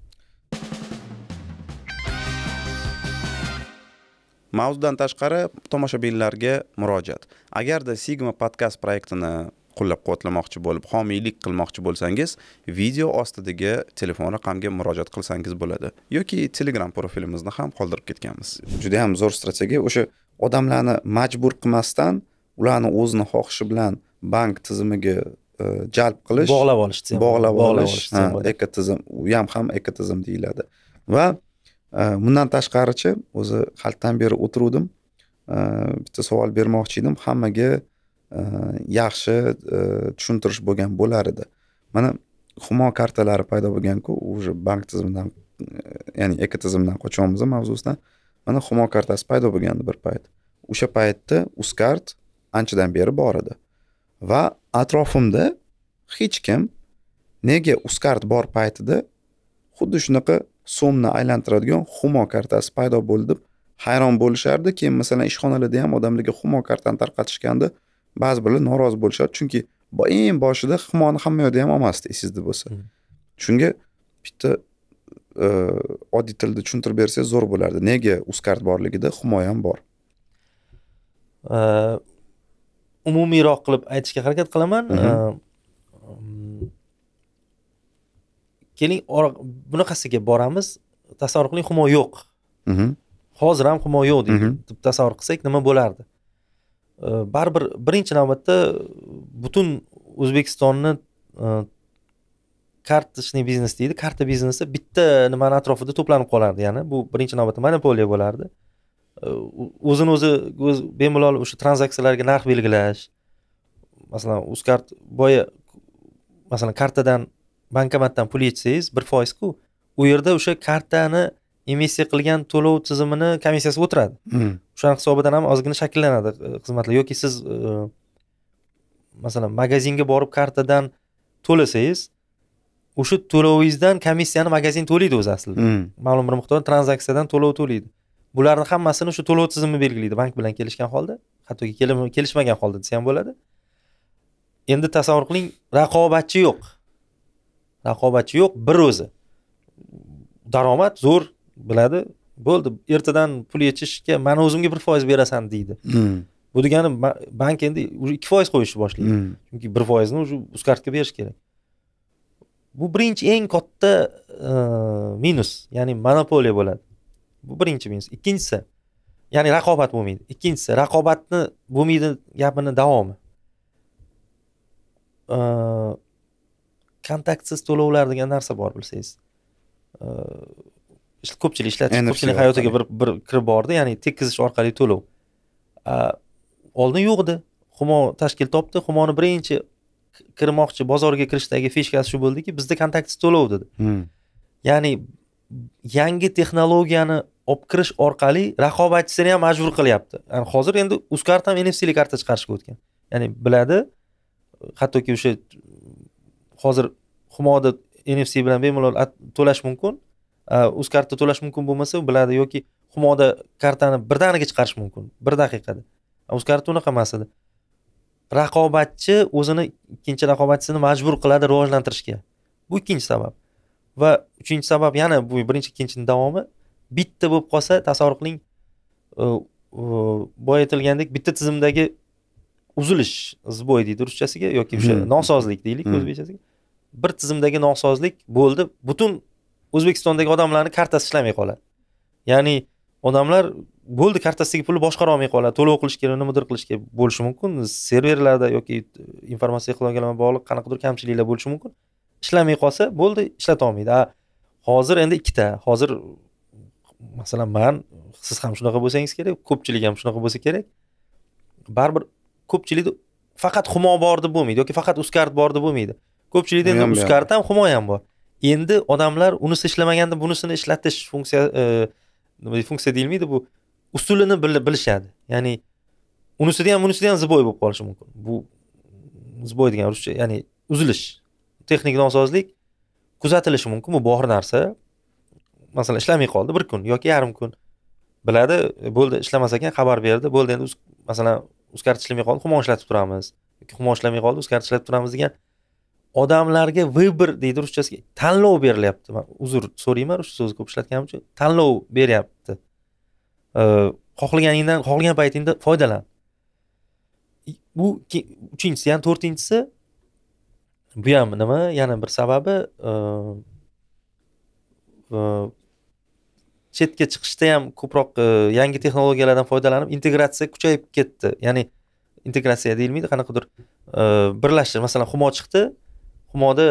mavzudan tashqari tomoshabinlarga murojaat agarda sigma podkast proyektini qo'llab quvvatlamoqchi bo'lib homiylik qilmoqchi bo'lsangiz video ostidagi telefon raqamga murojaat qilsangiz bo'ladi yoki telegram profilimizni ham qoldirib ketganmiz juda yam zo'r strategiya o'sha odamlarni majbur qilmasdan ularni o'zini xohishi bilan bank tizimiga e, jalb qilish bog'lab olish bog'lab olish ekotizim u ham ham ekotizim deyiladi va bundan э, tashqarichi o'zi haldan beri o'tiruvdim э, bitta savol bermoqchi edim hammaga э, yaxshi tushuntirish bo'lgan bo'lar edi mana humo kartalari paydo bo'lganku уже bank tizimidan ya'ni eko tizimdan qochyapmiz mavzusidan mana humo kartasi paydo bo'lgandi bir payt o'sha paytda uzkart anchadan beri bor edi va atrofimda hech kim nega uzkart bor paytida xuddi shunaqa so'mni aylantiradigan humo kartasi paydo bo'ldi deb hayron bo'lishardi keyin masalan ishxonalarda ham odamlarga humo kartani tarqatishganda ba'zi birlar norozi bo'lishardi chunki eng boshida humoni hamma yoqda ham olmasdi esingizda bo'lsa hmm. shunga bitta e, oddiy tilda tushuntirib bersangiz zo'r bo'lardi nega uzkart borligida humo ham bor e, umumiyroq qilib aytishga harakat qilaman mm-hmm. e, keling bunaqasiga boramiz tasavvur qiling humo yo'q mhm. hozir ham humo yo'q deydi deb mhm. tasavvur qilsak nima bo'lardi baribir birinchi navbatda butun o'zbekistonni e, kartochniy biznes deydi karta biznesi bitta nimani atrofida to'planib qolardi ya'ni bu birinchi navbatda monopoliya bo'lardi o'zini o'zi bemalol o'sha tranzaksiyalarga narx belgilash masalan uzkart boya masalan kartadan bankomatdan pul yechsangiz bir foizku u yerda o'sha kartani emissiya qilgan to'lov tizimini komissiyasi o'tiradi hmm. o'shani hisobidan ham ozgina shakllanadi e, xizmatlar yoki siz e, masalan magazinga borib kartadan to'lasangiz o'sha to'lovingizdan komissiyani magazin to'laydi o'zi aslida hmm. ma'lum bir miqdor tranzaksiyadan to'lov to'laydi bularni hammasini o'sha to'lov tizimi belgilaydi bank bilan kelishgan holda hattoki kelishmagan holda desa ham bo'ladi endi tasavvur qiling raqobatchi yo'q raqobatchi yo'q bir o'zi daromad zo'r biladi bo'ldi ertadan pul yechishga mani o'zimga bir foiz berasan deydi hmm. bu degani bank endi ikki foiz qo'yishni boshlaydi hmm. chunki bir foizni уже uzkartga berish kerak bu birinchi eng katta e, minus ya'ni monopoliya bo'ladi bu birinchi minus ikkinchisi ya'ni raqobat bo'lmaydi ikkinchisi raqobatni bo'lmaydi gapini davomi e, kontaktsiz to'lovlar degan narsa bor bilsangiz ko'pchilik ishlatish ko'pchilik hayotiga bir bir kirib bordi ya'ni tekkizish orqali to'lov oldin yo'q edi humo tashkil topdi humoni birinchi kirmoqchi bozorga kirishdagi fishkasi shu bo'ldiki bizda kontaktsiz to'lov dedi hmm. ya'ni yangi texnologiyani olib kirish orqali raqobatchisini ham majbur qilyapti yani hozir endi uzkart ham nfc karta chiqarishga o'tgan ya'ni biladi hattoki o'sha hozir humoda nfc bilan bemalol to'lash mumkin uzkartda to'lash mumkin bo'lmasa biladi yoki humoda kartani birdaniga chiqarish mumkin bir daqiqada karta unaqa emas edi raqobatchi o'zini ikkinchi raqobatchisini majbur qiladi rivojlantirishga bu ikkinchi sabab va uchinchi sabab yana bu birinchi ikkinchini davomi bitta bo'lib qolsa tasavvur qiling boya aytilgandek bitta tizimdagi uzilish сбой deydi ruschasiga yoki o'sha hmm. nosozlik deylik hmm. o'zbekchasiga bir tizimdagi nosozlik bo'ldi butun o'zbekistondagi odamlarni kartasi ishlamay qoladi ya'ni odamlar bo'ldi kartasidagi pulni boshqara olmay qoladi to'lov qilish kerak nimadir qilish kerak bo'lishi mumkin serverlarda yoki informatsiya texnologiyalar bilan bog'liq qanaqadir kamchiliklar bo'lishi mumkin ishlamay qolsa bo'ldi ishlata olmaydi hozir endi ikkita hozir masalan man siz ham shunaqa bo'lsangiz kerak ko'pchilik ham shunaqa bo'lsa kerak baribir ko'pchilikda faqat humo bor deb bo'lmaydi yoki faqat uzkart bor deb bo'lmaydi ko'pchilikda endi humo himoyam bor endi odamlar unisi ishlamaganda bunisini ishlatish funksiya e, nima funksiya deyilmaydi bu usulini bilishadi ya'ni unisida ham bunisida ham zboy bo'lib qolishi mumkin bu zboy degan ruscha ya'ni uzilish texnik nosozlik kuzatilishi mumkin bu bor narsa masalan ishlamay qoldi bir kun yoki yarim kun biladi e, bo'ldi ishlamas ekan xabar berdi bo'ldi endi masalan uzkart ishlamay qoldi humo ishlatib turamiz yoki humo ishlamay qoldi uzkart ishlatib turamiz degan odamlarga выбор deydi ruschasiga tanlov berilyapti man uzr so'rayman shu so'zni ko'p ishlatganim uchun tanlov beryapti xohlaganingdan xohlagan paytingda foydalan bu uchinchisi ya'ni to'rtinchisi bu ham nima yana bir sababi chetga chiqishda ham ko'proq yangi texnologiyalardan foydalanib integratsiya kuchayib ketdi ya'ni integratsiya deyilmaydi qanaqadir birlashtir masalan humo chiqdi humoda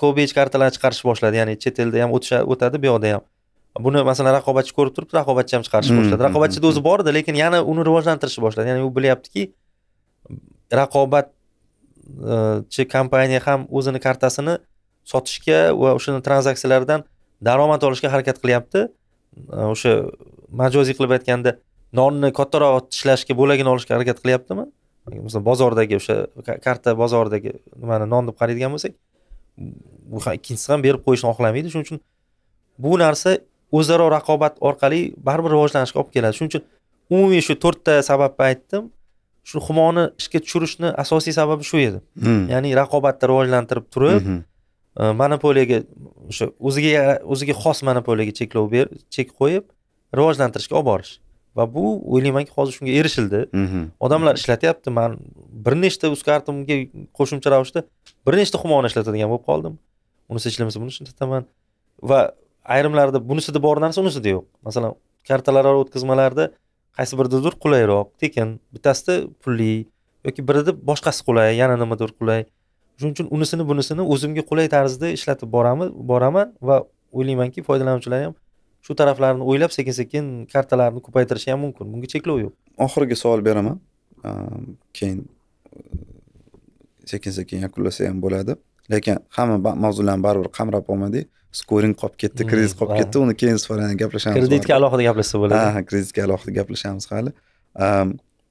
kobech kartalarni chiqarishni boshladi ya'ni chet elda ham o'tadi bu yoqda ham buni masalan raqobatchi ko'rib turib raqobatchi ham chiqarishni mm-hmm. boshladi raqobatchida mm-hmm. o'zi bor edi lekin yana uni rivojlantirishni boshladi ya'ni u bilyaptiki raqobatchi e, kompaniya ham o'zini kartasini sotishga va o'shani tranzaksiyalardan daromad olishga harakat qilyapti e, o'sha majoziy qilib aytganda nonni kattaroq tishlashga bo'lagini olishga harakat qilyaptimi masalan bozordagi o'sha karta bozoridagi nimani non deb qaraydigan bo'lsak bu ham ikkinchisi ham berib qo'yishni xohlamaydi shuning uchun bu narsa o'zaro raqobat orqali baribir rivojlanishga olib keladi shuning uchun umumiy shu to'rtta sababni aytdim shu humoni ishga tushirishni asosiy sababi shu edi hmm. ya'ni raqobatni rivojlantirib turib hmm. E, monopoliyaga o'sha o'ziga o'ziga xos monopoliyaga cheklov ber chek qo'yib rivojlantirishga olib borish va bu o'ylaymanki hozir shunga erishildi mhm. odamlar ishlatyapti man bir nechta uz kartamga qo'shimcha ravishda bir nechta xumoni ishlatadigan bo'lib qoldim unisi ishlamasa bunisini ishlataman va ayrimlarida bunisida bor narsa unisida yo'q masalan kartalararo o'tkazmalarda qaysi biridadir qulayroq tekin bittasida pulli yoki birida boshqasi qulay yana nimadir qulay shuning uchun unisini bunisini o'zimga qulay tarzda ishlatib boraman boraman va o'ylaymanki foydalanuvchilar ham shu taraflarini o'ylab sekin sekin kartalarni ko'paytirishi ham mumkin bunga cheklov yo'q oxirgi savol beraman keyin e, sekin sekin yakunlasa ham bo'ladi lekin hamma mavzularni baribir qamrab olmadik skoring qolib ketdi mm, kredit qolib ketdi uni keyin sfarani gaplashamiz kreditga alohida gaplashsa bo'ladi ha kreditga alohida gaplashamiz hali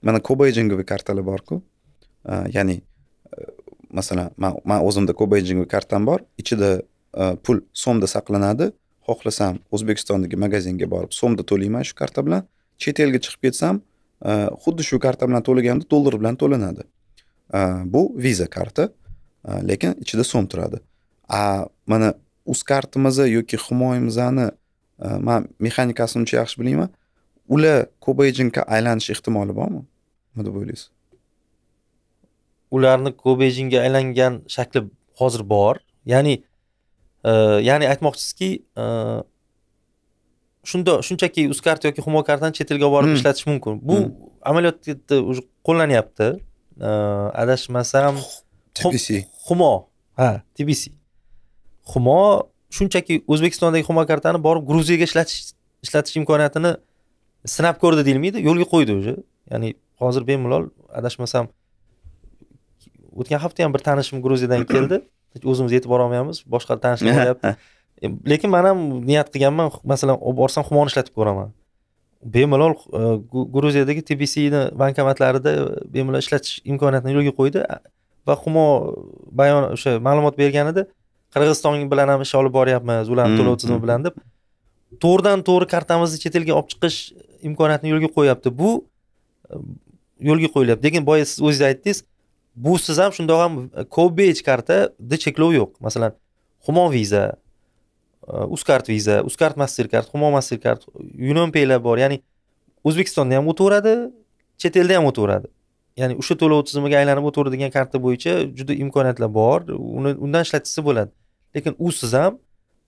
mana kobayjingovi kartalar borku ya'ni e, masalan man o'zimda kobayjingovi kartam bor ichida e, pul so'mda saqlanadi xohlasam o'zbekistondagi magazinga borib so'mda to'layman shu karta bilan chet elga chiqib ketsam e, xuddi shu karta bilan to'laganimda dollar bilan to'lanadi e, bu viza karta e, lekin ichida so'm turadi a mana uz kartamizni yoki himoyamizni man mexanikasini uncha yaxshi bilmayman ular kobejinga aylanish ehtimoli bormi nima deb o'ylaysiz ularni kobejinga aylangan shakli hozir bor ya'ni ya'ni aytmoqchisizki e, shunda shunchaki uzkart yoki humo kartani chet elga borib hmm. ishlatish mumkin bu hmm. amaliyotda уже qo'llanyapti adashmasam tbc humo ha tbc humo shunchaki o'zbekistondagi humo kartani borib gruziyaga ishlatish ishlatish imkoniyatini sinab ko'rdi deyilmaydi yo'lga qo'ydi уже ya'ni hozir bemalol adashmasam o'tgan hafta ham bir tanishim gruziyadan keldi hech o'zimiz yetib borolmaymiz boshqa tanishlar e, lekin man ham niyat qilganman masalan olib borsam humon ishlatib ko'raman bemalol e, gruziyadagi tbcni bankomatlarida e, bemalol ishlatish imkoniyatini yo'lga qo'ydi va humo bayon o'sha ma'lumot berganida qirg'iziston bilan ham ish olib boryapmiz ularni to'lov tizimi hmm, bilan hmm, deb to'g'ridan to'g'ri kartamizni chet elga olib chiqish imkoniyatini yo'lga qo'yyapti bu yo'lga qo'yilyapti lekin boya siz o'zingiz aytdingiz busiz ham shundoq ham e, karta kartada cheklov yo'q masalan humo viza uzkart viza uzkart mastercard humo mastercard yunompaylar bor ya'ni o'zbekistonda ham o'taveradi chet elda ham o'taveradi ya'ni o'sha to'lov tizimiga aylanib o'taveradigan karta bo'yicha juda imkoniyatlar bor uni undan ishlatishsa bo'ladi lekin usiz ham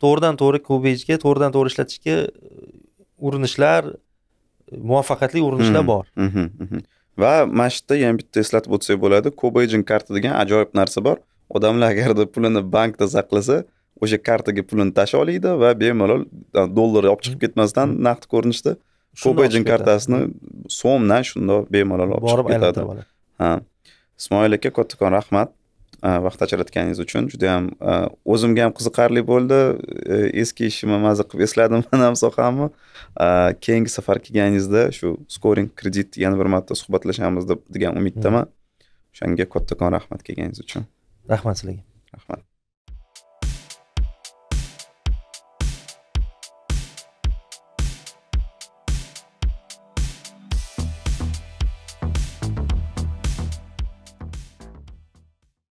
to'g'ridan to'g'ri ko'payishga to'g'ridan to'g'ri ishlatishga e, urinishlar e, muvaffaqiyatli urinishlar hmm. bor hmm, hmm, va mana shu yerda yana bitta eslatib o'tsak bo'ladi kobajin karta degan ajoyib narsa bor odamlar agarda pulini bankda saqlasa o'sha kartaga pulini tashlab oladi va bemalol dollar olib chiqib ketmasdan mm-hmm. naqd ko'rinishda kobajin kartasini so'mdan shundoq bemalol olib chiqib ketadi ha ismoil aka kattakon rahmat vaqt ajratganingiz uchun juda yam o'zimga ham qiziqarli bo'ldi e, eski ishimni maza qilib esladim mana bu sohamni keyingi safar kelganingizda shu scoring kredit yana bir marta suhbatlashamiz deb degan umiddaman mm-hmm. o'shanga kattakon rahmat kelganingiz uchun rahmat sizlarga rahmat